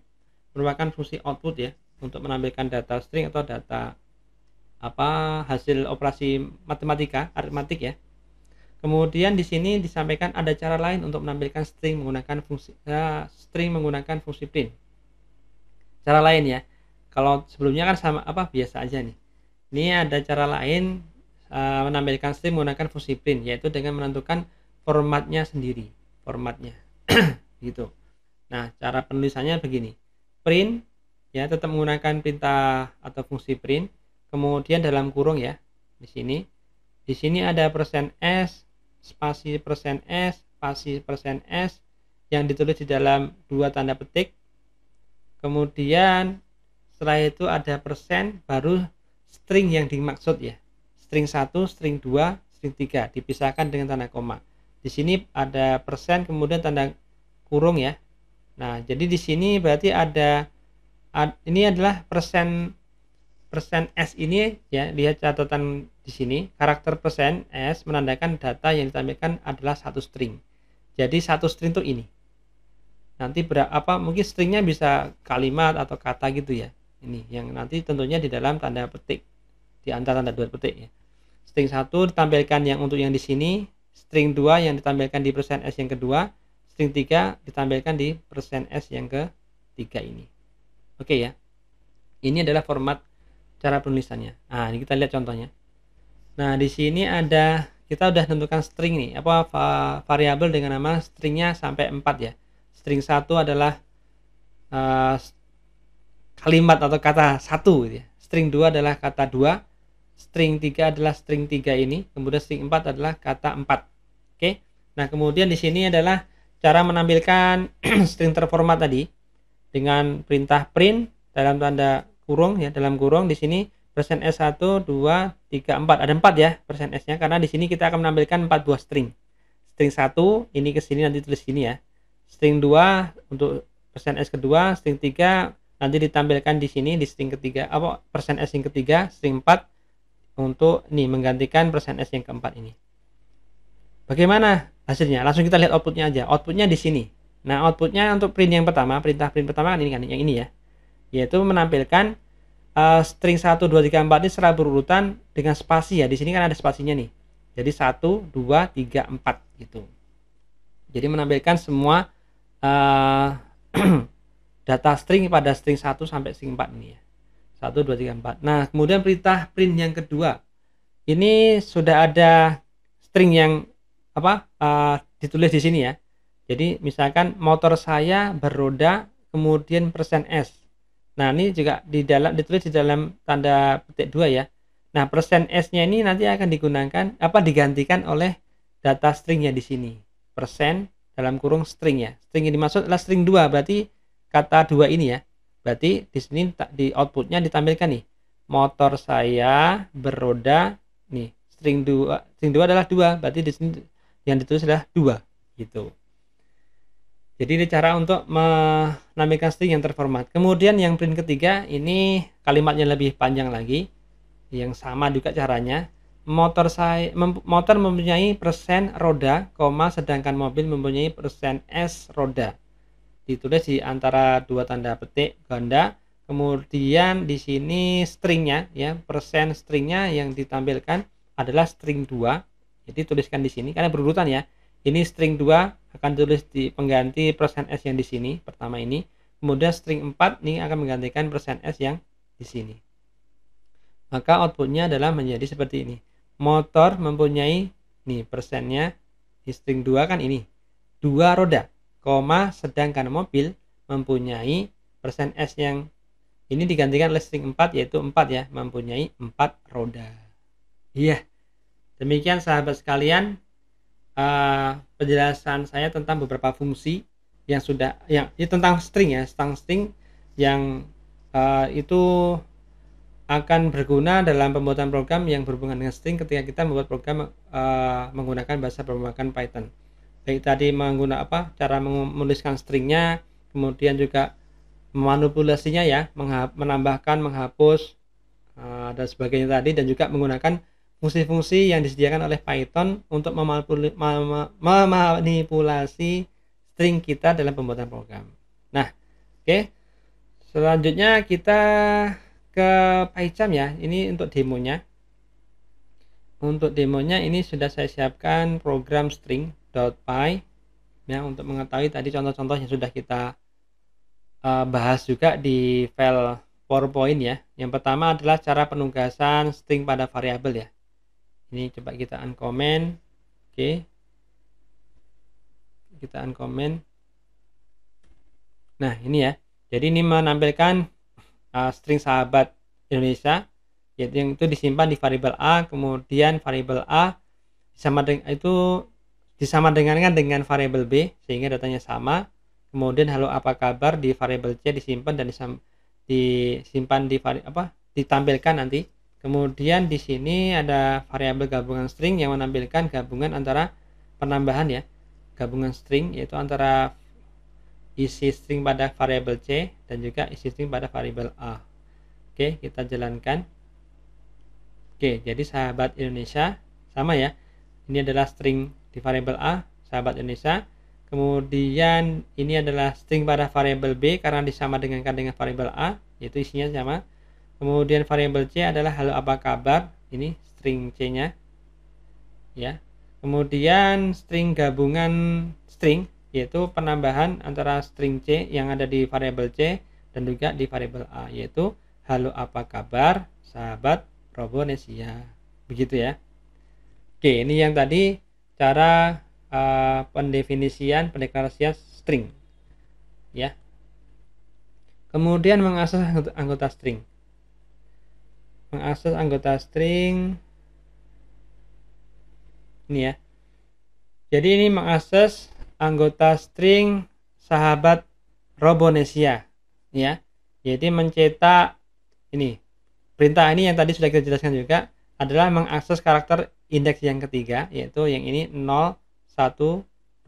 merupakan fungsi output ya untuk menampilkan data string atau data apa hasil operasi matematika aritmatik ya Kemudian di sini disampaikan ada cara lain untuk menampilkan string menggunakan fungsi uh, string menggunakan fungsi print. Cara lain ya. Kalau sebelumnya kan sama apa biasa aja nih. Ini ada cara lain uh, menampilkan string menggunakan fungsi print yaitu dengan menentukan formatnya sendiri, formatnya. gitu. Nah, cara penulisannya begini. Print ya tetap menggunakan perintah atau fungsi print. Kemudian dalam kurung ya di sini di sini ada persen s spasi persen S spasi persen S yang ditulis di dalam dua tanda petik kemudian setelah itu ada persen baru string yang dimaksud ya string 1 string 2 string 3 dipisahkan dengan tanda koma di sini ada persen kemudian tanda kurung ya nah jadi di sini berarti ada ini adalah persen persen S ini ya lihat catatan di sini karakter persen S menandakan data yang ditampilkan adalah satu string jadi satu string itu ini nanti berapa mungkin stringnya bisa kalimat atau kata gitu ya ini yang nanti tentunya di dalam tanda petik di antara tanda dua petik ya string satu ditampilkan yang untuk yang di sini string 2 yang ditampilkan di persen S yang kedua string 3 ditampilkan di persen S yang ketiga ini oke ya ini adalah format cara penulisannya. Nah, ini kita lihat contohnya. Nah, di sini ada kita udah tentukan string nih, apa variabel dengan nama stringnya sampai 4 ya. String 1 adalah uh, kalimat atau kata satu gitu ya. String 2 adalah kata 2, string 3 adalah string 3 ini, kemudian string 4 adalah kata 4. Oke. Nah, kemudian di sini adalah cara menampilkan string terformat tadi dengan perintah print dalam tanda kurung ya dalam kurung di sini persen S1 2 3 4 ada 4 ya persen S-nya karena di sini kita akan menampilkan 4 buah string string 1 ini ke sini nanti tulis sini ya string 2 untuk persen S kedua string 3 nanti ditampilkan di sini di string ketiga apa persen S yang ketiga string 4 untuk nih menggantikan persen S yang keempat ini. Bagaimana hasilnya? Langsung kita lihat outputnya aja. Outputnya di sini. Nah, outputnya untuk print yang pertama, perintah print pertama kan ini kan, yang ini ya yaitu menampilkan uh, string 1 2 3 4 ini secara berurutan dengan spasi ya. Di sini kan ada spasinya nih. Jadi 1 2 3 4 gitu. Jadi menampilkan semua uh, data string pada string 1 sampai string 4 ini ya. 1 2 3 4. Nah, kemudian perintah print yang kedua. Ini sudah ada string yang apa? Uh, ditulis di sini ya. Jadi misalkan motor saya berroda kemudian persen S. Nah, ini juga di dalam ditulis di dalam tanda petik dua ya. Nah, persen %s-nya ini nanti akan digunakan apa digantikan oleh data stringnya di sini. Persen dalam kurung string ya. String yang dimaksud adalah string 2, berarti kata dua ini ya. Berarti di sini di outputnya ditampilkan nih. Motor saya beroda nih. String 2 string 2 adalah 2, berarti di sini yang ditulis adalah 2 gitu. Jadi ini cara untuk menampilkan string yang terformat. Kemudian yang print ketiga ini kalimatnya lebih panjang lagi, yang sama juga caranya. Motor saya mem, motor mempunyai persen roda, koma sedangkan mobil mempunyai persen s roda. Ditulis di antara dua tanda petik ganda. Kemudian di sini stringnya ya persen stringnya yang ditampilkan adalah string 2. Jadi tuliskan di sini karena berurutan ya ini string 2 akan tulis di pengganti persen %s yang di sini, pertama ini. Kemudian string 4 ini akan menggantikan persen %s yang di sini. Maka outputnya adalah menjadi seperti ini. Motor mempunyai nih persennya di string 2 kan ini. Dua roda, koma sedangkan mobil mempunyai persen %s yang ini digantikan oleh string 4 yaitu 4 ya, mempunyai 4 roda. Iya. Demikian sahabat sekalian, uh, penjelasan saya tentang beberapa fungsi yang sudah yang ya, tentang string ya tentang string yang uh, itu akan berguna dalam pembuatan program yang berhubungan dengan string ketika kita membuat program uh, menggunakan bahasa pemrograman Python baik tadi menggunakan apa cara menuliskan stringnya kemudian juga memanipulasinya ya menambahkan menghapus uh, dan sebagainya tadi dan juga menggunakan fungsi-fungsi yang disediakan oleh Python untuk memanipulasi string kita dalam pembuatan program. Nah, oke. Okay. Selanjutnya kita ke PyCharm ya. Ini untuk demonya. Untuk demonya ini sudah saya siapkan program string.py ya untuk mengetahui tadi contoh-contoh yang sudah kita uh, bahas juga di file PowerPoint ya. Yang pertama adalah cara penugasan string pada variabel ya ini coba kita uncomment oke okay. kita uncomment nah ini ya jadi ini menampilkan uh, string sahabat Indonesia yaitu yang itu disimpan di variable A kemudian variable A sama dengan itu disama dengan dengan variabel B sehingga datanya sama kemudian halo apa kabar di variabel C disimpan dan disam, disimpan di vari, apa ditampilkan nanti Kemudian di sini ada variabel gabungan string yang menampilkan gabungan antara penambahan ya, gabungan string yaitu antara isi string pada variabel C dan juga isi string pada variabel A. Oke, kita jalankan. Oke, jadi sahabat Indonesia sama ya. Ini adalah string di variabel A, sahabat Indonesia. Kemudian ini adalah string pada variabel B karena disamakan dengan variabel A, yaitu isinya sama Kemudian variabel C adalah halo apa kabar, ini string C-nya. Ya. Kemudian string gabungan string yaitu penambahan antara string C yang ada di variabel C dan juga di variabel A yaitu halo apa kabar sahabat Robonesia. Begitu ya. Oke, ini yang tadi cara uh, pendefinisian pendeklarasian string. Ya. Kemudian mengasah anggota string mengakses anggota string ini ya jadi ini mengakses anggota string sahabat Robonesia ya jadi mencetak ini perintah ini yang tadi sudah kita jelaskan juga adalah mengakses karakter indeks yang ketiga yaitu yang ini 0 1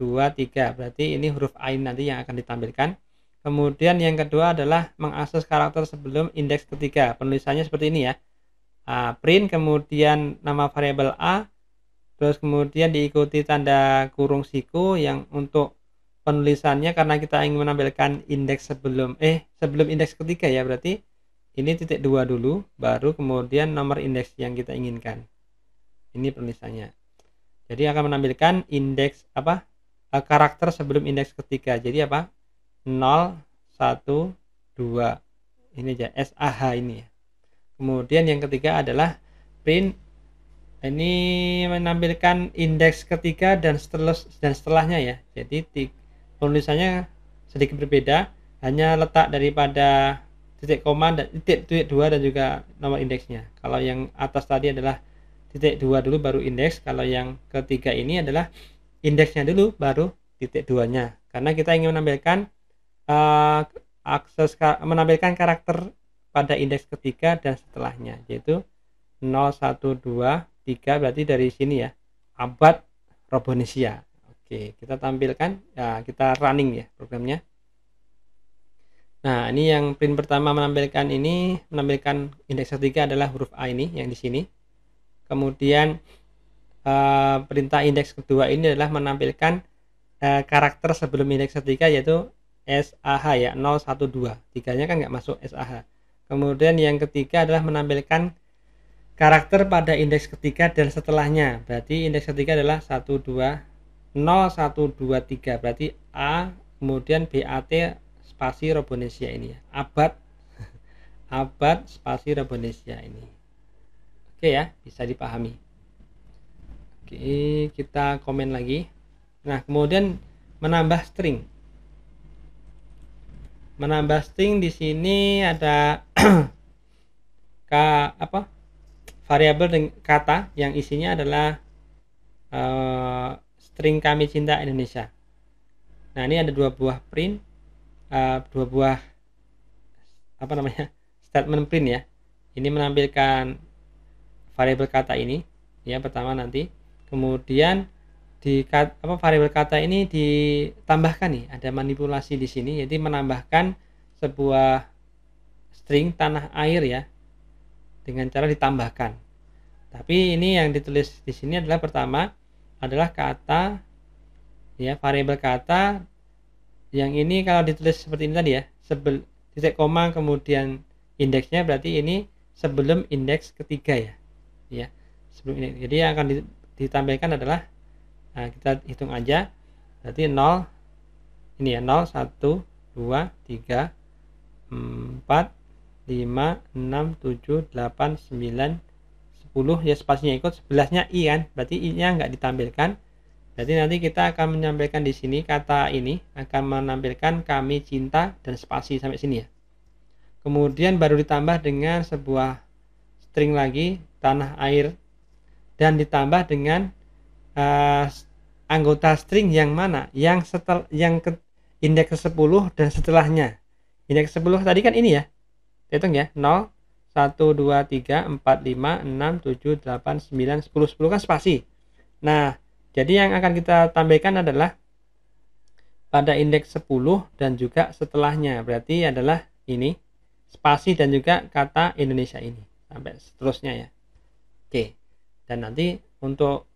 2 3 berarti ini huruf ain nanti yang akan ditampilkan kemudian yang kedua adalah mengakses karakter sebelum indeks ketiga penulisannya seperti ini ya uh, print kemudian nama variabel a terus kemudian diikuti tanda kurung siku yang untuk penulisannya karena kita ingin menampilkan indeks sebelum eh sebelum indeks ketiga ya berarti ini titik dua dulu baru kemudian nomor indeks yang kita inginkan ini penulisannya jadi akan menampilkan indeks apa eh, karakter sebelum indeks ketiga jadi apa 0 1 2 ini aja SAH ini ya kemudian yang ketiga adalah print ini menampilkan indeks ketiga dan setelah dan setelahnya ya jadi penulisannya sedikit berbeda hanya letak daripada titik koma dan titik, titik dua dan juga nomor indeksnya kalau yang atas tadi adalah titik dua dulu baru indeks kalau yang ketiga ini adalah indeksnya dulu baru titik duanya karena kita ingin menampilkan uh, akses menampilkan karakter pada indeks ketiga dan setelahnya yaitu 0, 1, 2, 3 berarti dari sini ya abad robonesia oke kita tampilkan ya, kita running ya programnya nah ini yang print pertama menampilkan ini menampilkan indeks ketiga adalah huruf A ini yang di sini kemudian eh, perintah indeks kedua ini adalah menampilkan eh, karakter sebelum indeks ketiga yaitu SAH ya 012 tiganya kan nggak masuk SAH Kemudian yang ketiga adalah menampilkan karakter pada indeks ketiga dan setelahnya. Berarti indeks ketiga adalah 1 2 0 1 2 3. Berarti A kemudian BAT spasi Robonesia ini ya. Abad abad spasi Robonesia ini. Oke ya, bisa dipahami. Oke, kita komen lagi. Nah, kemudian menambah string. Menambah string di sini ada ka, apa variabel kata yang isinya adalah uh, string kami cinta Indonesia. Nah ini ada dua buah print, uh, dua buah apa namanya statement print ya. Ini menampilkan variabel kata ini ya pertama nanti. Kemudian di apa variabel kata ini ditambahkan nih ada manipulasi di sini jadi menambahkan sebuah string tanah air ya dengan cara ditambahkan. Tapi ini yang ditulis di sini adalah pertama adalah kata ya variabel kata yang ini kalau ditulis seperti ini tadi ya sebel titik koma kemudian indeksnya berarti ini sebelum indeks ketiga ya ya sebelum ini jadi yang akan ditampilkan adalah nah, kita hitung aja berarti 0 ini ya 0 1 2 3 4 5, 6, 7, 8, 9, 10 ya spasinya ikut 11 nya i kan berarti i nya nggak ditampilkan jadi nanti kita akan menampilkan di sini kata ini akan menampilkan kami cinta dan spasi sampai sini ya kemudian baru ditambah dengan sebuah string lagi tanah air dan ditambah dengan uh, anggota string yang mana yang setel yang ke indeks ke 10 dan setelahnya indeks ke 10 tadi kan ini ya hitung ya 0 1 2 3 4 5 6 7 8 9 10 10 kan spasi nah jadi yang akan kita tambahkan adalah pada indeks 10 dan juga setelahnya berarti adalah ini spasi dan juga kata Indonesia ini sampai seterusnya ya oke dan nanti untuk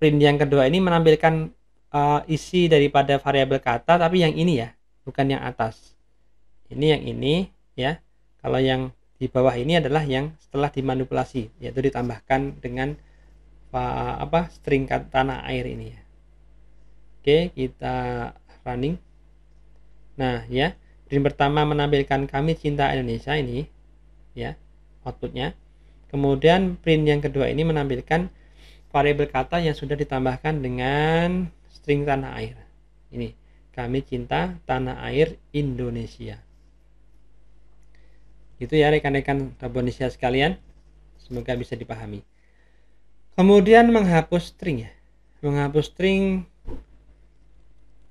print yang kedua ini menampilkan uh, isi daripada variabel kata tapi yang ini ya bukan yang atas ini yang ini ya kalau yang di bawah ini adalah yang setelah dimanipulasi, yaitu ditambahkan dengan apa string tanah air ini ya. Oke, kita running. Nah, ya, print pertama menampilkan kami cinta Indonesia ini ya, outputnya. Kemudian print yang kedua ini menampilkan variabel kata yang sudah ditambahkan dengan string tanah air. Ini, kami cinta tanah air Indonesia. Gitu ya rekan-rekan Rabonesia sekalian. Semoga bisa dipahami. Kemudian menghapus string ya. Menghapus string.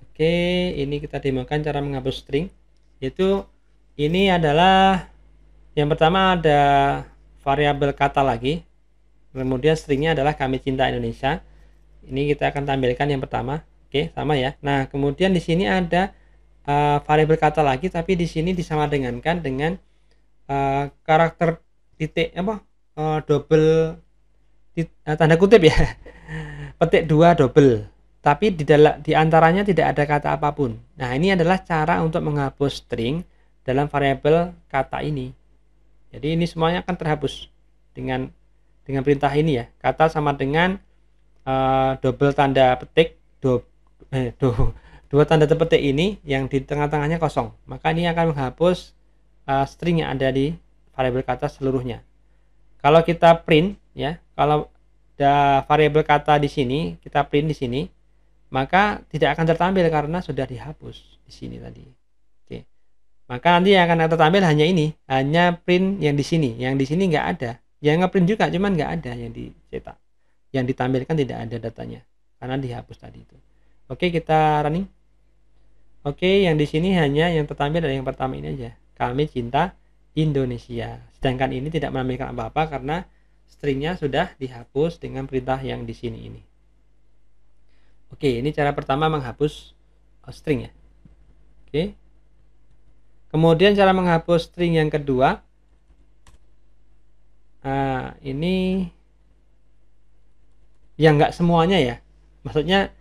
Oke, ini kita demokan cara menghapus string. Yaitu ini adalah yang pertama ada variabel kata lagi. Kemudian stringnya adalah kami cinta Indonesia. Ini kita akan tampilkan yang pertama. Oke, sama ya. Nah, kemudian di sini ada uh, variabel kata lagi tapi di sini disamadengankan dengan uh, karakter titik apa uh, double tit, uh, tanda kutip ya petik dua double tapi di dalam di antaranya tidak ada kata apapun. Nah, ini adalah cara untuk menghapus string dalam variabel kata ini. Jadi ini semuanya akan terhapus dengan dengan perintah ini ya. Kata sama dengan uh, double tanda petik do, eh, do, dua tanda petik ini yang di tengah-tengahnya kosong. Maka ini akan menghapus uh, string yang ada di variabel kata seluruhnya. Kalau kita print ya, kalau ada variabel kata di sini, kita print di sini, maka tidak akan tertampil karena sudah dihapus di sini tadi. Oke. Maka nanti yang akan tertampil hanya ini, hanya print yang di sini. Yang di sini nggak ada. Yang ngeprint juga cuman nggak ada yang dicetak. Yang ditampilkan tidak ada datanya karena dihapus tadi itu. Oke, kita running. Oke, yang di sini hanya yang tertampil dari yang pertama ini aja kami cinta Indonesia. Sedangkan ini tidak menampilkan apa-apa karena stringnya sudah dihapus dengan perintah yang di sini ini. Oke, ini cara pertama menghapus eh, string ya. Oke. Kemudian cara menghapus string yang kedua. Nah, ini yang nggak semuanya ya. Maksudnya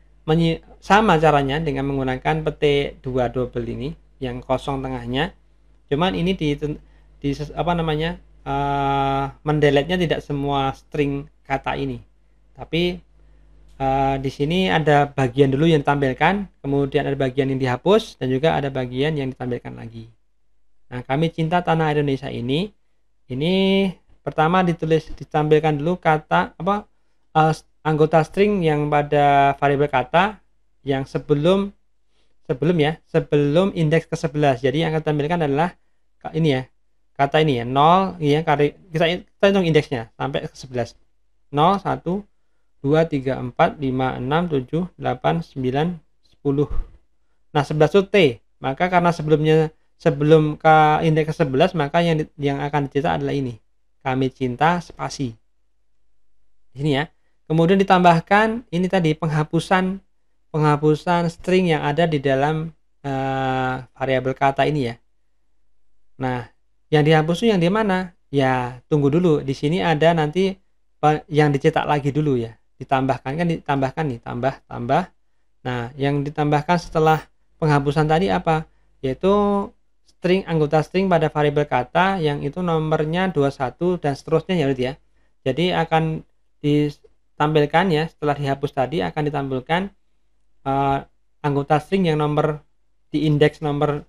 sama caranya dengan menggunakan petik dua double ini yang kosong tengahnya cuman ini di di apa namanya uh, mendeletnya tidak semua string kata ini tapi uh, di sini ada bagian dulu yang ditampilkan kemudian ada bagian yang dihapus dan juga ada bagian yang ditampilkan lagi nah kami cinta tanah Indonesia ini ini pertama ditulis ditampilkan dulu kata apa uh, anggota string yang pada variabel kata yang sebelum sebelum ya sebelum indeks ke 11 jadi yang akan ditampilkan adalah ini ya kata ini ya 0 ya kari kita kita hitung indeksnya sampai ke 11 0 1 2 3 4 5 6 7 8 9 10 nah 11 itu T maka karena sebelumnya sebelum ke indeks ke 11 maka yang yang akan dicetak adalah ini kami cinta spasi ini ya kemudian ditambahkan ini tadi penghapusan penghapusan string yang ada di dalam uh, variabel kata ini ya Nah, yang dihapus itu yang di mana? Ya, tunggu dulu. Di sini ada nanti yang dicetak lagi dulu ya. Ditambahkan kan ditambahkan nih, tambah, tambah. Nah, yang ditambahkan setelah penghapusan tadi apa? Yaitu string anggota string pada variabel kata yang itu nomornya 21 dan seterusnya ya ya. Jadi akan ditampilkan ya setelah dihapus tadi akan ditampilkan uh, anggota string yang nomor di indeks nomor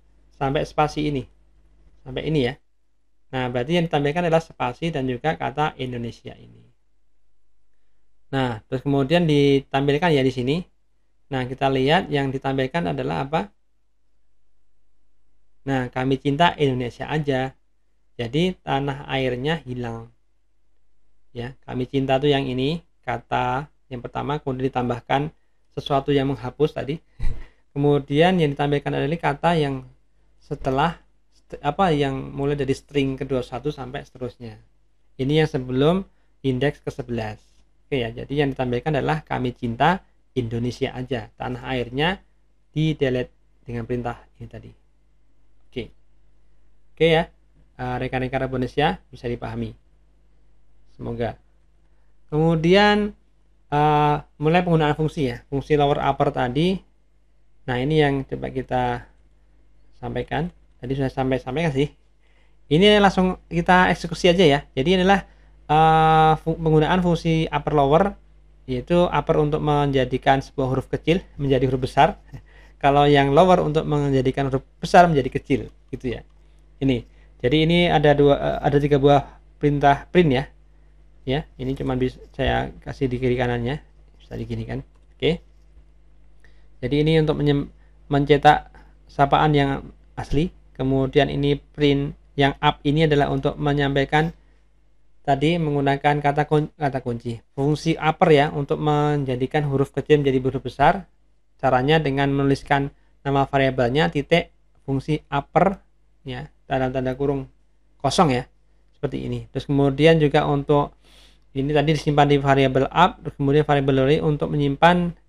sampai spasi ini sampai ini ya nah berarti yang ditampilkan adalah spasi dan juga kata Indonesia ini nah terus kemudian ditampilkan ya di sini nah kita lihat yang ditampilkan adalah apa nah kami cinta Indonesia aja jadi tanah airnya hilang ya kami cinta tuh yang ini kata yang pertama kemudian ditambahkan sesuatu yang menghapus tadi kemudian yang ditampilkan adalah kata yang setelah apa yang mulai dari string ke-21 sampai seterusnya. Ini yang sebelum indeks ke-11. Oke ya, jadi yang ditampilkan adalah kami cinta Indonesia aja. Tanah airnya di delete dengan perintah ini tadi. Oke. Oke ya. Eh, rekan-rekan Indonesia bisa dipahami. Semoga. Kemudian uh, mulai penggunaan fungsi ya. Fungsi lower upper tadi. Nah, ini yang coba kita sampaikan tadi sudah sampai sampaikan sih ini langsung kita eksekusi aja ya jadi inilah uh, penggunaan fungsi upper lower yaitu upper untuk menjadikan sebuah huruf kecil menjadi huruf besar kalau yang lower untuk menjadikan huruf besar menjadi kecil gitu ya ini jadi ini ada dua eh, ada tiga buah perintah print ya ya ini cuma bisa saya kasih di kiri kanannya bisa di kan oke jadi ini untuk mencetak sapaan yang asli kemudian ini print yang up ini adalah untuk menyampaikan tadi menggunakan kata kunci, kata kunci fungsi upper ya untuk menjadikan huruf kecil menjadi huruf besar caranya dengan menuliskan nama variabelnya titik fungsi upper ya tanda tanda kurung kosong ya seperti ini terus kemudian juga untuk ini tadi disimpan di variabel up kemudian variabel lori untuk menyimpan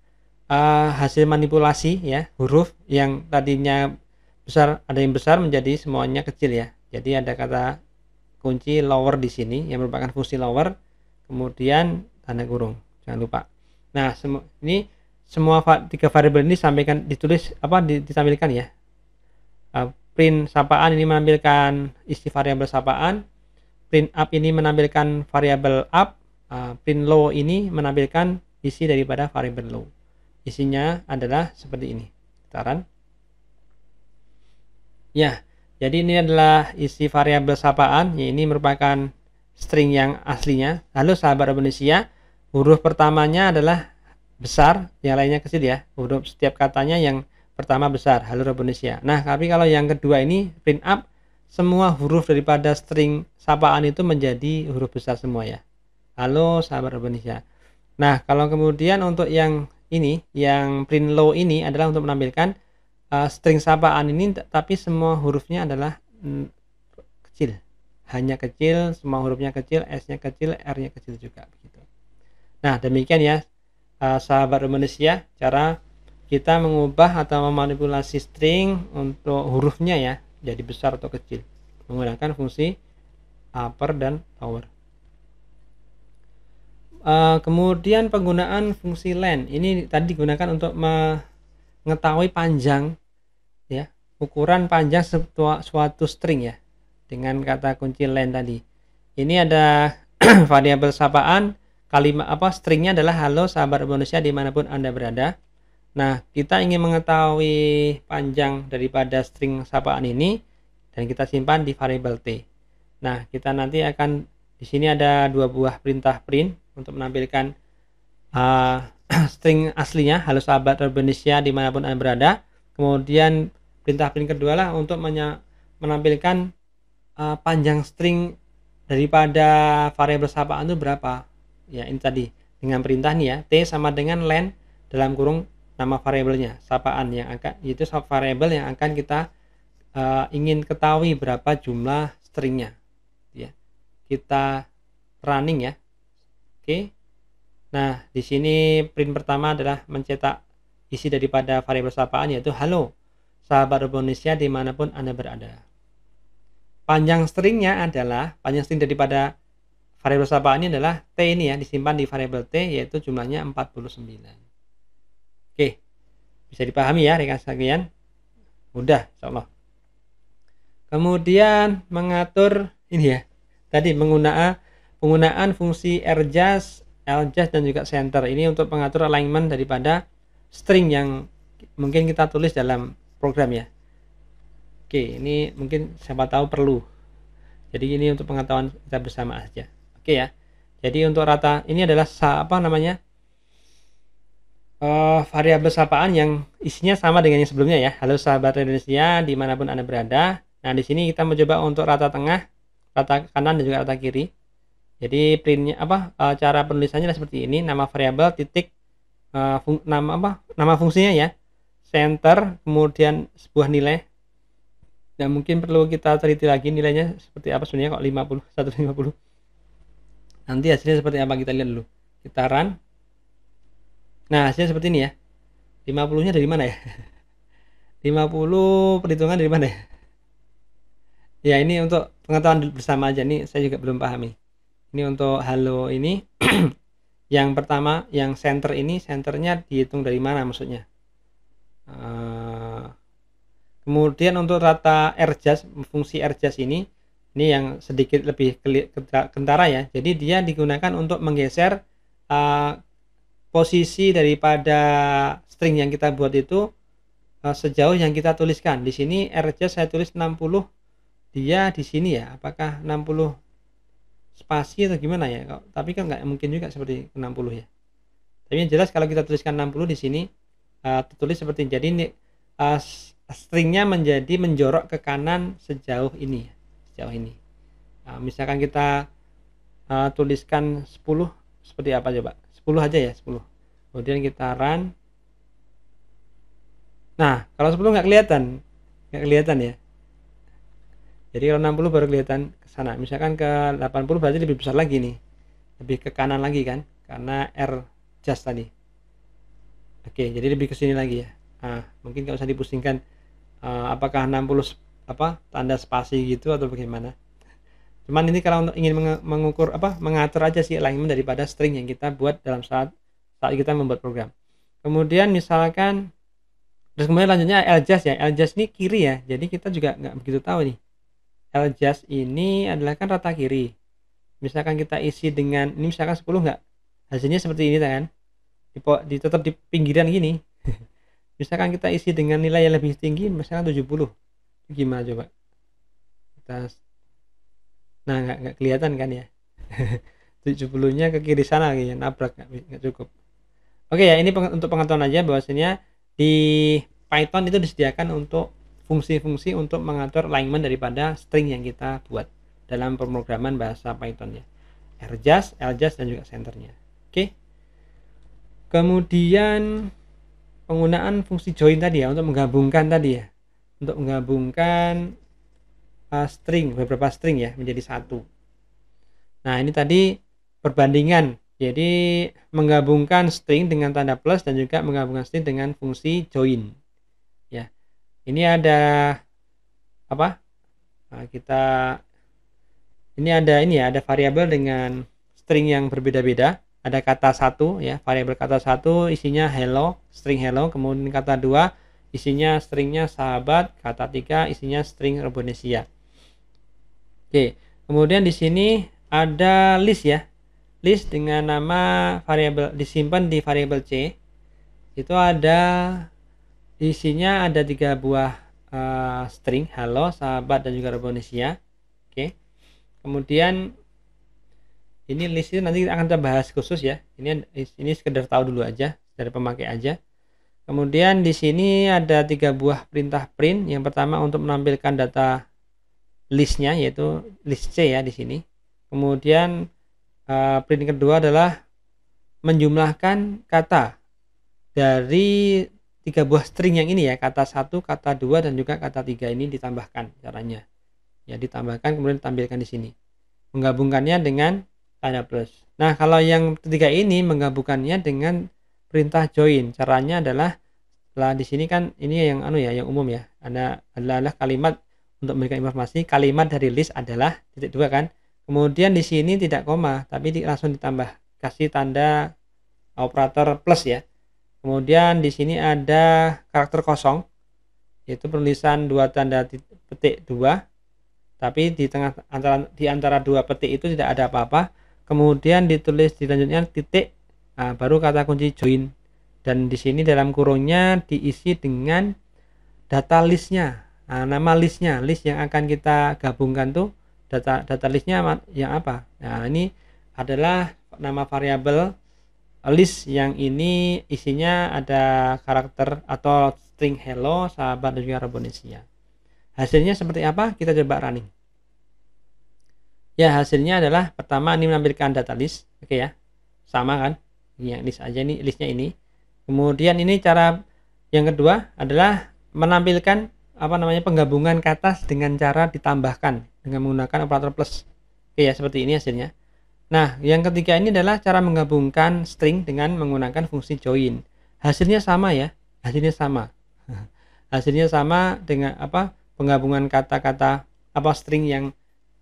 uh, hasil manipulasi ya huruf yang tadinya besar ada yang besar menjadi semuanya kecil ya. Jadi ada kata kunci lower di sini yang merupakan fungsi lower kemudian tanda kurung jangan lupa. Nah semu ini semua va tiga variabel ini disampaikan ditulis apa ditampilkan ya. Uh, print sapaan ini menampilkan isi variabel sapaan print up ini menampilkan variabel up, uh, print low ini menampilkan isi daripada variabel low isinya adalah seperti ini taran. ya jadi ini adalah isi variabel sapaan ya, ini merupakan string yang aslinya lalu sahabat Indonesia huruf pertamanya adalah besar yang lainnya kecil ya huruf setiap katanya yang pertama besar halo Indonesia nah tapi kalau yang kedua ini print up semua huruf daripada string sapaan itu menjadi huruf besar semua ya halo sahabat Indonesia nah kalau kemudian untuk yang ini yang print low ini adalah untuk menampilkan uh, string sapaan ini tapi semua hurufnya adalah mm, kecil hanya kecil semua hurufnya kecil s-nya kecil r-nya kecil juga begitu nah demikian ya uh, sahabat Indonesia cara kita mengubah atau memanipulasi string untuk hurufnya ya jadi besar atau kecil menggunakan fungsi upper dan lower Eh, kemudian penggunaan fungsi len ini tadi digunakan untuk mengetahui panjang ya ukuran panjang suatu string ya dengan kata kunci len tadi. Ini ada variabel sapaan kalimat apa stringnya adalah halo sahabat Indonesia dimanapun anda berada. Nah kita ingin mengetahui panjang daripada string sapaan ini dan kita simpan di variabel t. Nah kita nanti akan di sini ada dua buah perintah print untuk menampilkan uh, string aslinya halo sahabat Indonesia dimanapun anda berada kemudian perintah print kedua lah untuk menampilkan uh, panjang string daripada variabel sapaan itu berapa ya ini tadi dengan perintah nih ya t sama dengan len dalam kurung nama variabelnya sapaan yang akan itu sub variabel yang akan kita uh, ingin ketahui berapa jumlah stringnya ya kita running ya Oke. Nah, di sini print pertama adalah mencetak isi daripada variabel sapaan yaitu halo sahabat Indonesia dimanapun Anda berada. Panjang stringnya adalah panjang string daripada variabel sapaan ini adalah T ini ya disimpan di variabel T yaitu jumlahnya 49. Oke. Bisa dipahami ya rekan sekalian? Mudah insyaallah. Kemudian mengatur ini ya. Tadi menggunakan Penggunaan fungsi rjas, ljas dan juga center ini untuk pengatur alignment daripada string yang mungkin kita tulis dalam program ya. Oke, ini mungkin siapa tahu perlu. Jadi ini untuk pengetahuan kita bersama aja. Oke ya. Jadi untuk rata ini adalah apa namanya? uh, variabel sapaan yang isinya sama dengan yang sebelumnya ya. Halo sahabat Indonesia dimanapun Anda berada. Nah di sini kita mencoba untuk rata tengah, rata kanan dan juga rata kiri. Jadi printnya apa e, cara penulisannya seperti ini nama variabel titik e, fung, nama apa nama fungsinya ya center kemudian sebuah nilai dan mungkin perlu kita teliti lagi nilainya seperti apa sebenarnya kok 50 150 nanti hasilnya seperti apa kita lihat dulu kita run nah hasilnya seperti ini ya 50 nya dari mana ya 50 perhitungan dari mana ya ya ini untuk pengetahuan bersama aja nih saya juga belum pahami ini untuk halo ini yang pertama yang center ini centernya dihitung dari mana maksudnya eh, kemudian untuk rata adjust fungsi adjust ini ini yang sedikit lebih kentara ya jadi dia digunakan untuk menggeser uh, posisi daripada string yang kita buat itu uh, sejauh yang kita tuliskan di sini adjust saya tulis 60 dia di sini ya apakah 60 spasi atau gimana ya kok tapi kan nggak mungkin juga seperti 60 ya tapi yang jelas kalau kita tuliskan 60 di sini uh, tertulis seperti ini. jadi ini uh, stringnya menjadi menjorok ke kanan sejauh ini ya, sejauh ini nah, misalkan kita uh, tuliskan 10 seperti apa coba 10 aja ya 10 kemudian kita run nah kalau 10 nggak kelihatan nggak kelihatan ya jadi kalau 60 baru kelihatan sana misalkan ke 80 berarti lebih besar lagi nih lebih ke kanan lagi kan karena R just tadi oke jadi lebih ke sini lagi ya nah, mungkin kalau saya dipusingkan uh, apakah 60 apa tanda spasi gitu atau bagaimana cuman ini kalau untuk ingin mengukur apa mengatur aja sih alignment daripada string yang kita buat dalam saat saat kita membuat program kemudian misalkan terus kemudian lanjutnya l just ya l just ini kiri ya jadi kita juga nggak begitu tahu nih L just ini adalah kan rata kiri. Misalkan kita isi dengan ini misalkan 10 enggak? Hasilnya seperti ini kan. Di, di tetap di pinggiran gini. misalkan kita isi dengan nilai yang lebih tinggi misalkan 70. Gimana coba? Kita Nah, enggak, enggak kelihatan kan ya. 70-nya ke kiri sana ya, nabrak enggak, cukup. Oke ya, ini untuk pengetahuan aja bahwasanya di Python itu disediakan untuk fungsi-fungsi untuk mengatur alignment daripada string yang kita buat dalam pemrograman bahasa Python ya. Rjust, Ljust dan juga centernya. Oke. Kemudian penggunaan fungsi join tadi ya untuk menggabungkan tadi ya. Untuk menggabungkan uh, string beberapa string ya menjadi satu. Nah, ini tadi perbandingan. Jadi menggabungkan string dengan tanda plus dan juga menggabungkan string dengan fungsi join ini ada apa nah, kita ini ada ini ya ada variabel dengan string yang berbeda-beda ada kata satu ya variabel kata satu isinya hello string hello kemudian kata dua isinya stringnya sahabat kata tiga isinya string Indonesia oke kemudian di sini ada list ya list dengan nama variabel disimpan di variabel c itu ada Isinya ada tiga buah uh, string, halo, sahabat dan juga Indonesia Oke. Okay. Kemudian ini list itu nanti kita akan kita bahas khusus ya. Ini ini sekedar tahu dulu aja dari pemakai aja. Kemudian di sini ada tiga buah perintah print. Yang pertama untuk menampilkan data listnya yaitu list C ya di sini. Kemudian uh, print kedua adalah menjumlahkan kata dari tiga buah string yang ini ya kata satu kata dua dan juga kata tiga ini ditambahkan caranya ya ditambahkan kemudian tampilkan di sini menggabungkannya dengan tanda plus nah kalau yang ketiga ini menggabungkannya dengan perintah join caranya adalah setelah di sini kan ini yang anu ya yang umum ya ada adalah kalimat untuk memberikan informasi kalimat dari list adalah titik dua kan kemudian di sini tidak koma tapi langsung ditambah kasih tanda operator plus ya Kemudian di sini ada karakter kosong, yaitu penulisan dua tanda petik dua, tapi di tengah antara di antara dua petik itu tidak ada apa-apa. Kemudian ditulis dilanjutnya titik, nah, baru kata kunci join. Dan di sini dalam kurungnya diisi dengan data listnya, nah, nama listnya, list yang akan kita gabungkan tuh data data listnya yang apa. Nah ini adalah nama variabel list yang ini isinya ada karakter atau string hello sahabat dan juga rebonesia hasilnya seperti apa kita coba running ya hasilnya adalah pertama ini menampilkan data list oke okay ya sama kan yang list aja ini listnya ini kemudian ini cara yang kedua adalah menampilkan apa namanya penggabungan kata dengan cara ditambahkan dengan menggunakan operator plus oke okay ya seperti ini hasilnya Nah, yang ketiga ini adalah cara menggabungkan string dengan menggunakan fungsi join. Hasilnya sama ya, hasilnya sama. hasilnya sama dengan apa? Penggabungan kata-kata apa string yang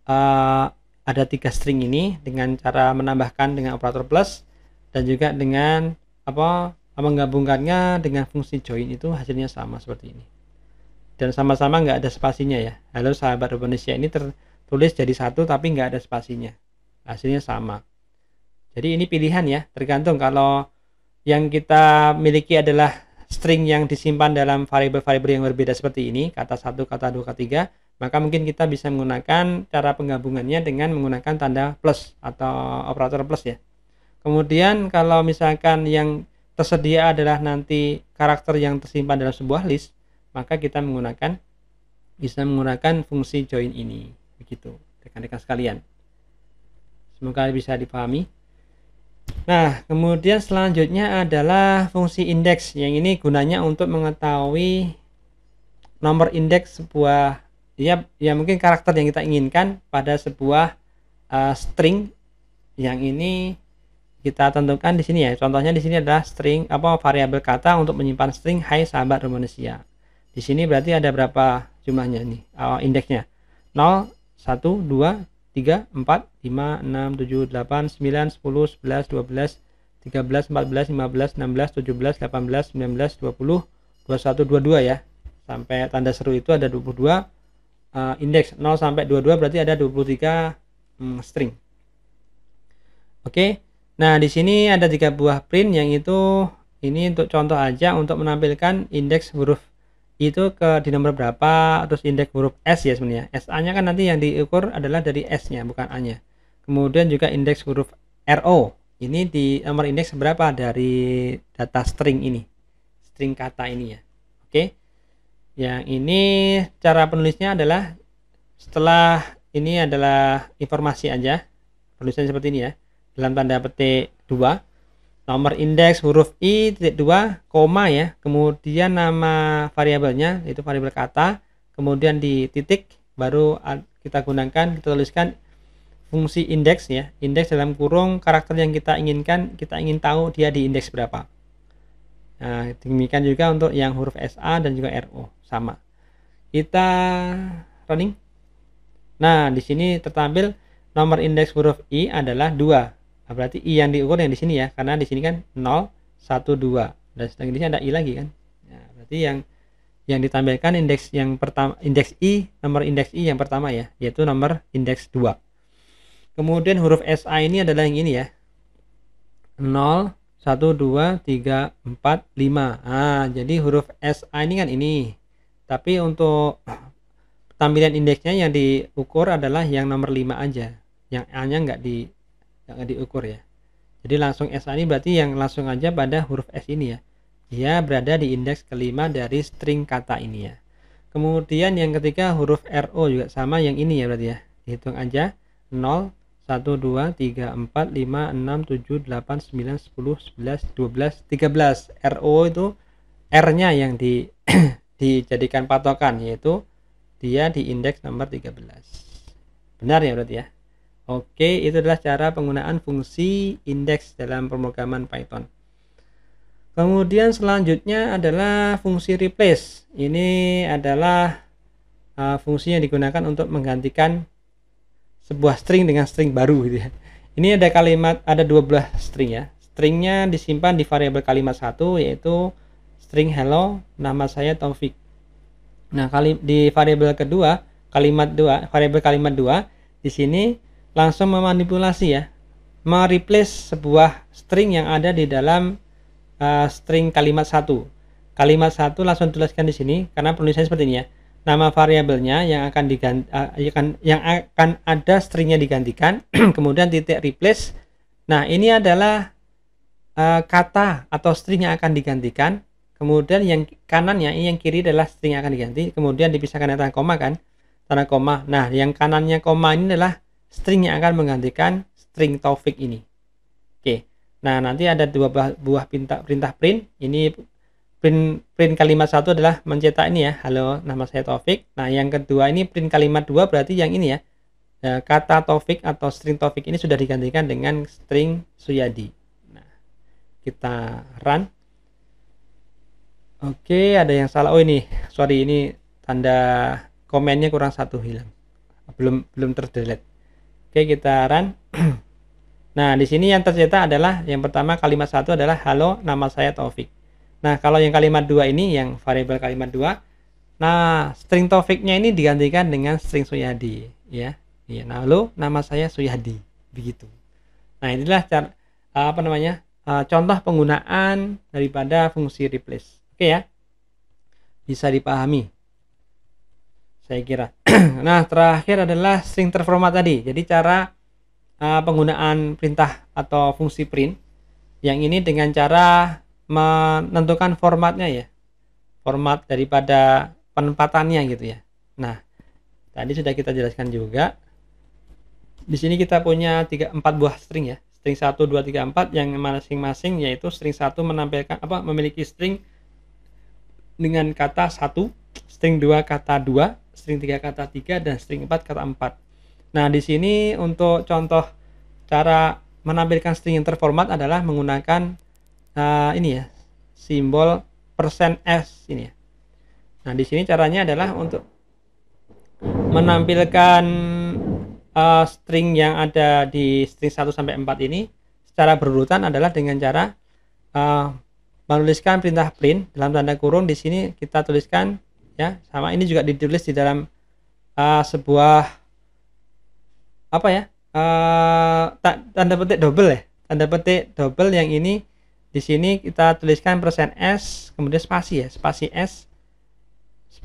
uh, ada tiga string ini dengan cara menambahkan dengan operator plus dan juga dengan apa menggabungkannya dengan fungsi join itu hasilnya sama seperti ini. Dan sama-sama nggak ada spasinya ya. Halo sahabat Indonesia ini tertulis jadi satu tapi nggak ada spasinya hasilnya sama. Jadi ini pilihan ya, tergantung kalau yang kita miliki adalah string yang disimpan dalam variabel-variabel yang berbeda seperti ini, kata satu, kata dua, kata tiga, maka mungkin kita bisa menggunakan cara penggabungannya dengan menggunakan tanda plus atau operator plus ya. Kemudian kalau misalkan yang tersedia adalah nanti karakter yang tersimpan dalam sebuah list, maka kita menggunakan bisa menggunakan fungsi join ini. Begitu, rekan-rekan sekalian semoga bisa dipahami nah kemudian selanjutnya adalah fungsi indeks yang ini gunanya untuk mengetahui nomor indeks sebuah ya ya mungkin karakter yang kita inginkan pada sebuah uh, string yang ini kita tentukan di sini ya contohnya di sini adalah string apa variabel kata untuk menyimpan string hai sahabat Indonesia di sini berarti ada berapa jumlahnya nih eh, uh, indeksnya 0 1 2 3, 4, 5, 6, 7, 8, 9, 10, 11, 12, 13, 14, 15, 16, 17, 18, 19, 20, 21, 22 ya. Sampai tanda seru itu ada 22 uh, eh, indeks 0 sampai 22 berarti ada 23 um, hmm, string. Oke. Okay. Nah, di sini ada tiga buah print yang itu ini untuk contoh aja untuk menampilkan indeks huruf itu ke di nomor berapa terus indeks huruf S ya sebenarnya SA nya kan nanti yang diukur adalah dari S nya bukan A nya kemudian juga indeks huruf RO ini di nomor indeks berapa dari data string ini string kata ini ya oke okay. yang ini cara penulisnya adalah setelah ini adalah informasi aja penulisan seperti ini ya dalam tanda petik 2 nomor indeks huruf i titik dua koma ya kemudian nama variabelnya itu variabel kata kemudian di titik baru kita gunakan kita tuliskan fungsi indeks ya indeks dalam kurung karakter yang kita inginkan kita ingin tahu dia di indeks berapa nah demikian juga untuk yang huruf SA dan juga RO sama kita running nah di sini tertampil nomor indeks huruf i adalah 2 nah, berarti i yang diukur yang di sini ya karena di sini kan 0 1 2 dan sini ada i lagi kan nah, berarti yang yang ditampilkan indeks yang pertama indeks i nomor indeks i yang pertama ya yaitu nomor indeks 2 kemudian huruf SA ini adalah yang ini ya 0 1 2 3 4 5 ah jadi huruf SA ini kan ini tapi untuk tampilan indeksnya yang diukur adalah yang nomor 5 aja yang A nya nggak di jangan diukur ya jadi langsung SA ini berarti yang langsung aja pada huruf S ini ya dia berada di indeks kelima dari string kata ini ya kemudian yang ketiga huruf RO juga sama yang ini ya berarti ya Hitung aja 0 1, 2, 3, 4, 5, 6, 7, 8, 9, 10, 11, 12, 13 RO itu R-nya yang di, dijadikan patokan yaitu dia di indeks nomor 13 benar ya berarti ya Oke, itu adalah cara penggunaan fungsi indeks dalam pemrograman Python. Kemudian selanjutnya adalah fungsi replace. Ini adalah uh, fungsi yang digunakan untuk menggantikan sebuah string dengan string baru gitu ya. Ini ada kalimat ada dua belah string ya. Stringnya disimpan di variabel kalimat satu yaitu string hello nama saya Taufik. Nah, kali di variabel kedua, kalimat dua variabel kalimat dua di sini langsung memanipulasi ya mereplace sebuah string yang ada di dalam uh, string kalimat satu kalimat satu langsung tuliskan di sini karena penulisannya seperti ini ya nama variabelnya yang akan diganti uh, eh, yang akan ada stringnya digantikan kemudian titik replace nah ini adalah uh, kata atau string yang akan digantikan kemudian yang kanannya ini yang kiri adalah string yang akan diganti kemudian dipisahkan dengan tanda koma kan tanda koma nah yang kanannya koma ini adalah string yang akan menggantikan string Taufik ini. Oke, nah nanti ada dua buah, buah perintah, perintah print. Ini print print kalimat satu adalah mencetak ini ya, halo nama saya Taufik. Nah yang kedua ini print kalimat dua berarti yang ini ya, eh, kata Taufik atau string Taufik ini sudah digantikan dengan string Suyadi. Nah, kita run. Oke, ada yang salah. Oh ini, sorry ini tanda komennya kurang satu hilang belum belum terdelete Oke, kita run. nah, di sini yang tercetak adalah yang pertama kalimat satu adalah halo, nama saya Taufik. Nah, kalau yang kalimat dua ini yang variabel kalimat dua, nah string Taufiknya ini digantikan dengan string Suyadi, ya. Iya, nah halo, nama saya Suyadi, begitu. Nah, inilah cara apa namanya? E, contoh penggunaan daripada fungsi replace. Oke ya. Bisa dipahami saya kira. nah, terakhir adalah string terformat tadi. Jadi cara uh, penggunaan perintah atau fungsi print yang ini dengan cara menentukan formatnya ya. Format daripada penempatannya gitu ya. Nah, tadi sudah kita jelaskan juga. Di sini kita punya 3 4 buah string ya. String 1 2 3 4 yang masing-masing yaitu string 1 menampilkan apa memiliki string dengan kata satu. string dua kata dua string 3 kata 3 dan string 4 kata 4. Nah, di sini untuk contoh cara menampilkan string yang terformat adalah menggunakan uh, ini ya, simbol persen %s ini ya. Nah, di sini caranya adalah untuk menampilkan uh, string yang ada di string 1 sampai 4 ini secara berurutan adalah dengan cara uh, menuliskan perintah print dalam tanda kurung di sini kita tuliskan ya sama ini juga ditulis di dalam uh, sebuah apa ya uh, tanda petik double ya tanda petik double yang ini di sini kita tuliskan persen s kemudian spasi ya spasi s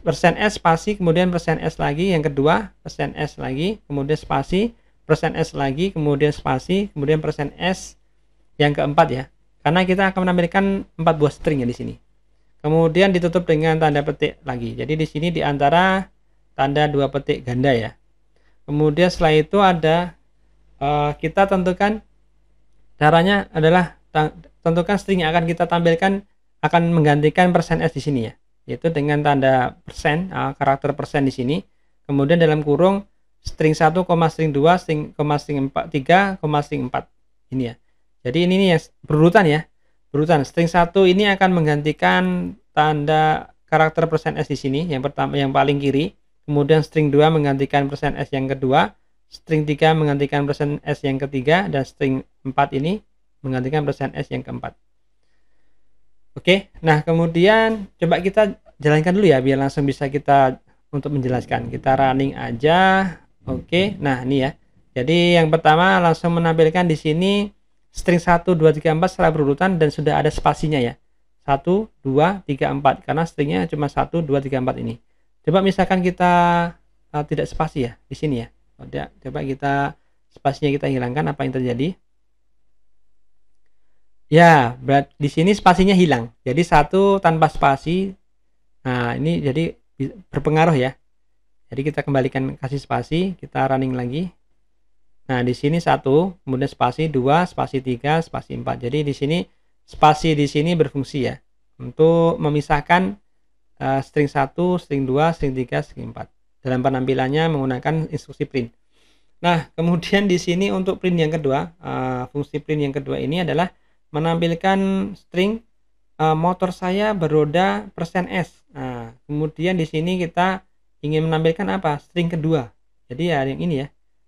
persen s spasi kemudian persen s lagi yang kedua persen s lagi kemudian spasi persen s lagi kemudian spasi kemudian persen s yang keempat ya karena kita akan menampilkan empat buah string ya di sini Kemudian ditutup dengan tanda petik lagi. Jadi di sini di antara tanda dua petik ganda ya. Kemudian setelah itu ada uh, kita tentukan caranya adalah tentukan string yang akan kita tampilkan akan menggantikan persen s di sini ya. Yaitu dengan tanda persen uh, karakter persen di sini. Kemudian dalam kurung string 1, string 2, string, string 4, 3, string 4 ini ya. Jadi ini, nih ya berurutan ya urutan string satu ini akan menggantikan tanda karakter persen s di sini yang pertama yang paling kiri kemudian string 2 menggantikan persen s yang kedua string 3 menggantikan persen s yang ketiga dan string 4 ini menggantikan persen s yang keempat Oke, nah kemudian coba kita jalankan dulu ya biar langsung bisa kita untuk menjelaskan. Kita running aja. Oke, nah ini ya. Jadi yang pertama langsung menampilkan di sini string 1, 2, 3, 4 secara berurutan dan sudah ada spasinya ya. 1, 2, 3, 4. Karena stringnya cuma 1, 2, 3, 4 ini. Coba misalkan kita uh, tidak spasi ya, di sini ya. Oh, coba kita spasinya kita hilangkan, apa yang terjadi? Ya, berat di sini spasinya hilang. Jadi satu tanpa spasi. Nah, ini jadi berpengaruh ya. Jadi kita kembalikan kasih spasi, kita running lagi. Nah, di sini satu, kemudian spasi dua spasi tiga spasi empat Jadi di sini spasi di sini berfungsi ya untuk memisahkan uh, string satu string dua string tiga string empat Dalam penampilannya menggunakan instruksi print. Nah, kemudian di sini untuk print yang kedua, uh, fungsi print yang kedua ini adalah menampilkan string uh, motor saya beroda persen %s. Nah, kemudian di sini kita ingin menampilkan apa? String kedua. Jadi ya yang ini ya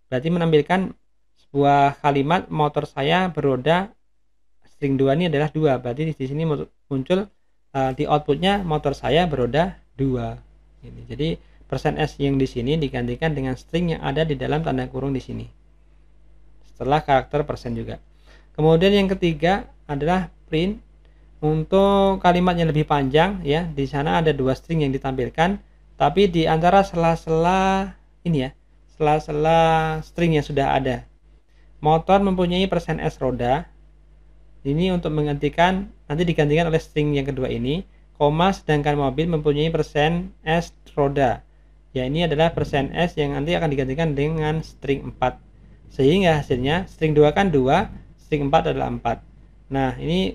berarti menampilkan sebuah kalimat motor saya beroda string 2 ini adalah dua berarti di sini muncul uh, di outputnya motor saya beroda dua ini gitu. jadi persen s yang di sini digantikan dengan string yang ada di dalam tanda kurung di sini setelah karakter persen juga kemudian yang ketiga adalah print untuk kalimat yang lebih panjang ya di sana ada dua string yang ditampilkan tapi di antara sela-sela ini ya sela-sela string yang sudah ada. Motor mempunyai persen S roda. Ini untuk menggantikan nanti digantikan oleh string yang kedua ini, koma sedangkan mobil mempunyai persen S roda. Ya, ini adalah persen S yang nanti akan digantikan dengan string 4. Sehingga hasilnya string 2 kan 2, string 4 adalah 4. Nah, ini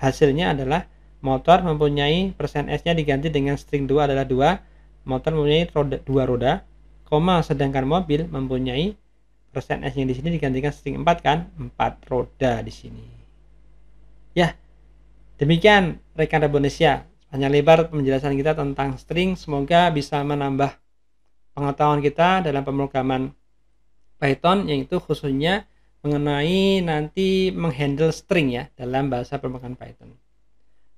hasilnya adalah motor mempunyai persen S-nya diganti dengan string 2 adalah 2, motor mempunyai roda, 2 roda, koma sedangkan mobil mempunyai persen S yang di sini digantikan string 4 kan 4 roda di sini ya demikian rekan Indonesia hanya lebar penjelasan kita tentang string semoga bisa menambah pengetahuan kita dalam pemrograman Python yaitu khususnya mengenai nanti menghandle string ya dalam bahasa pemrograman Python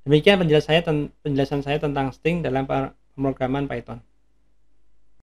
demikian penjelasan saya penjelasan saya tentang string dalam pemrograman Python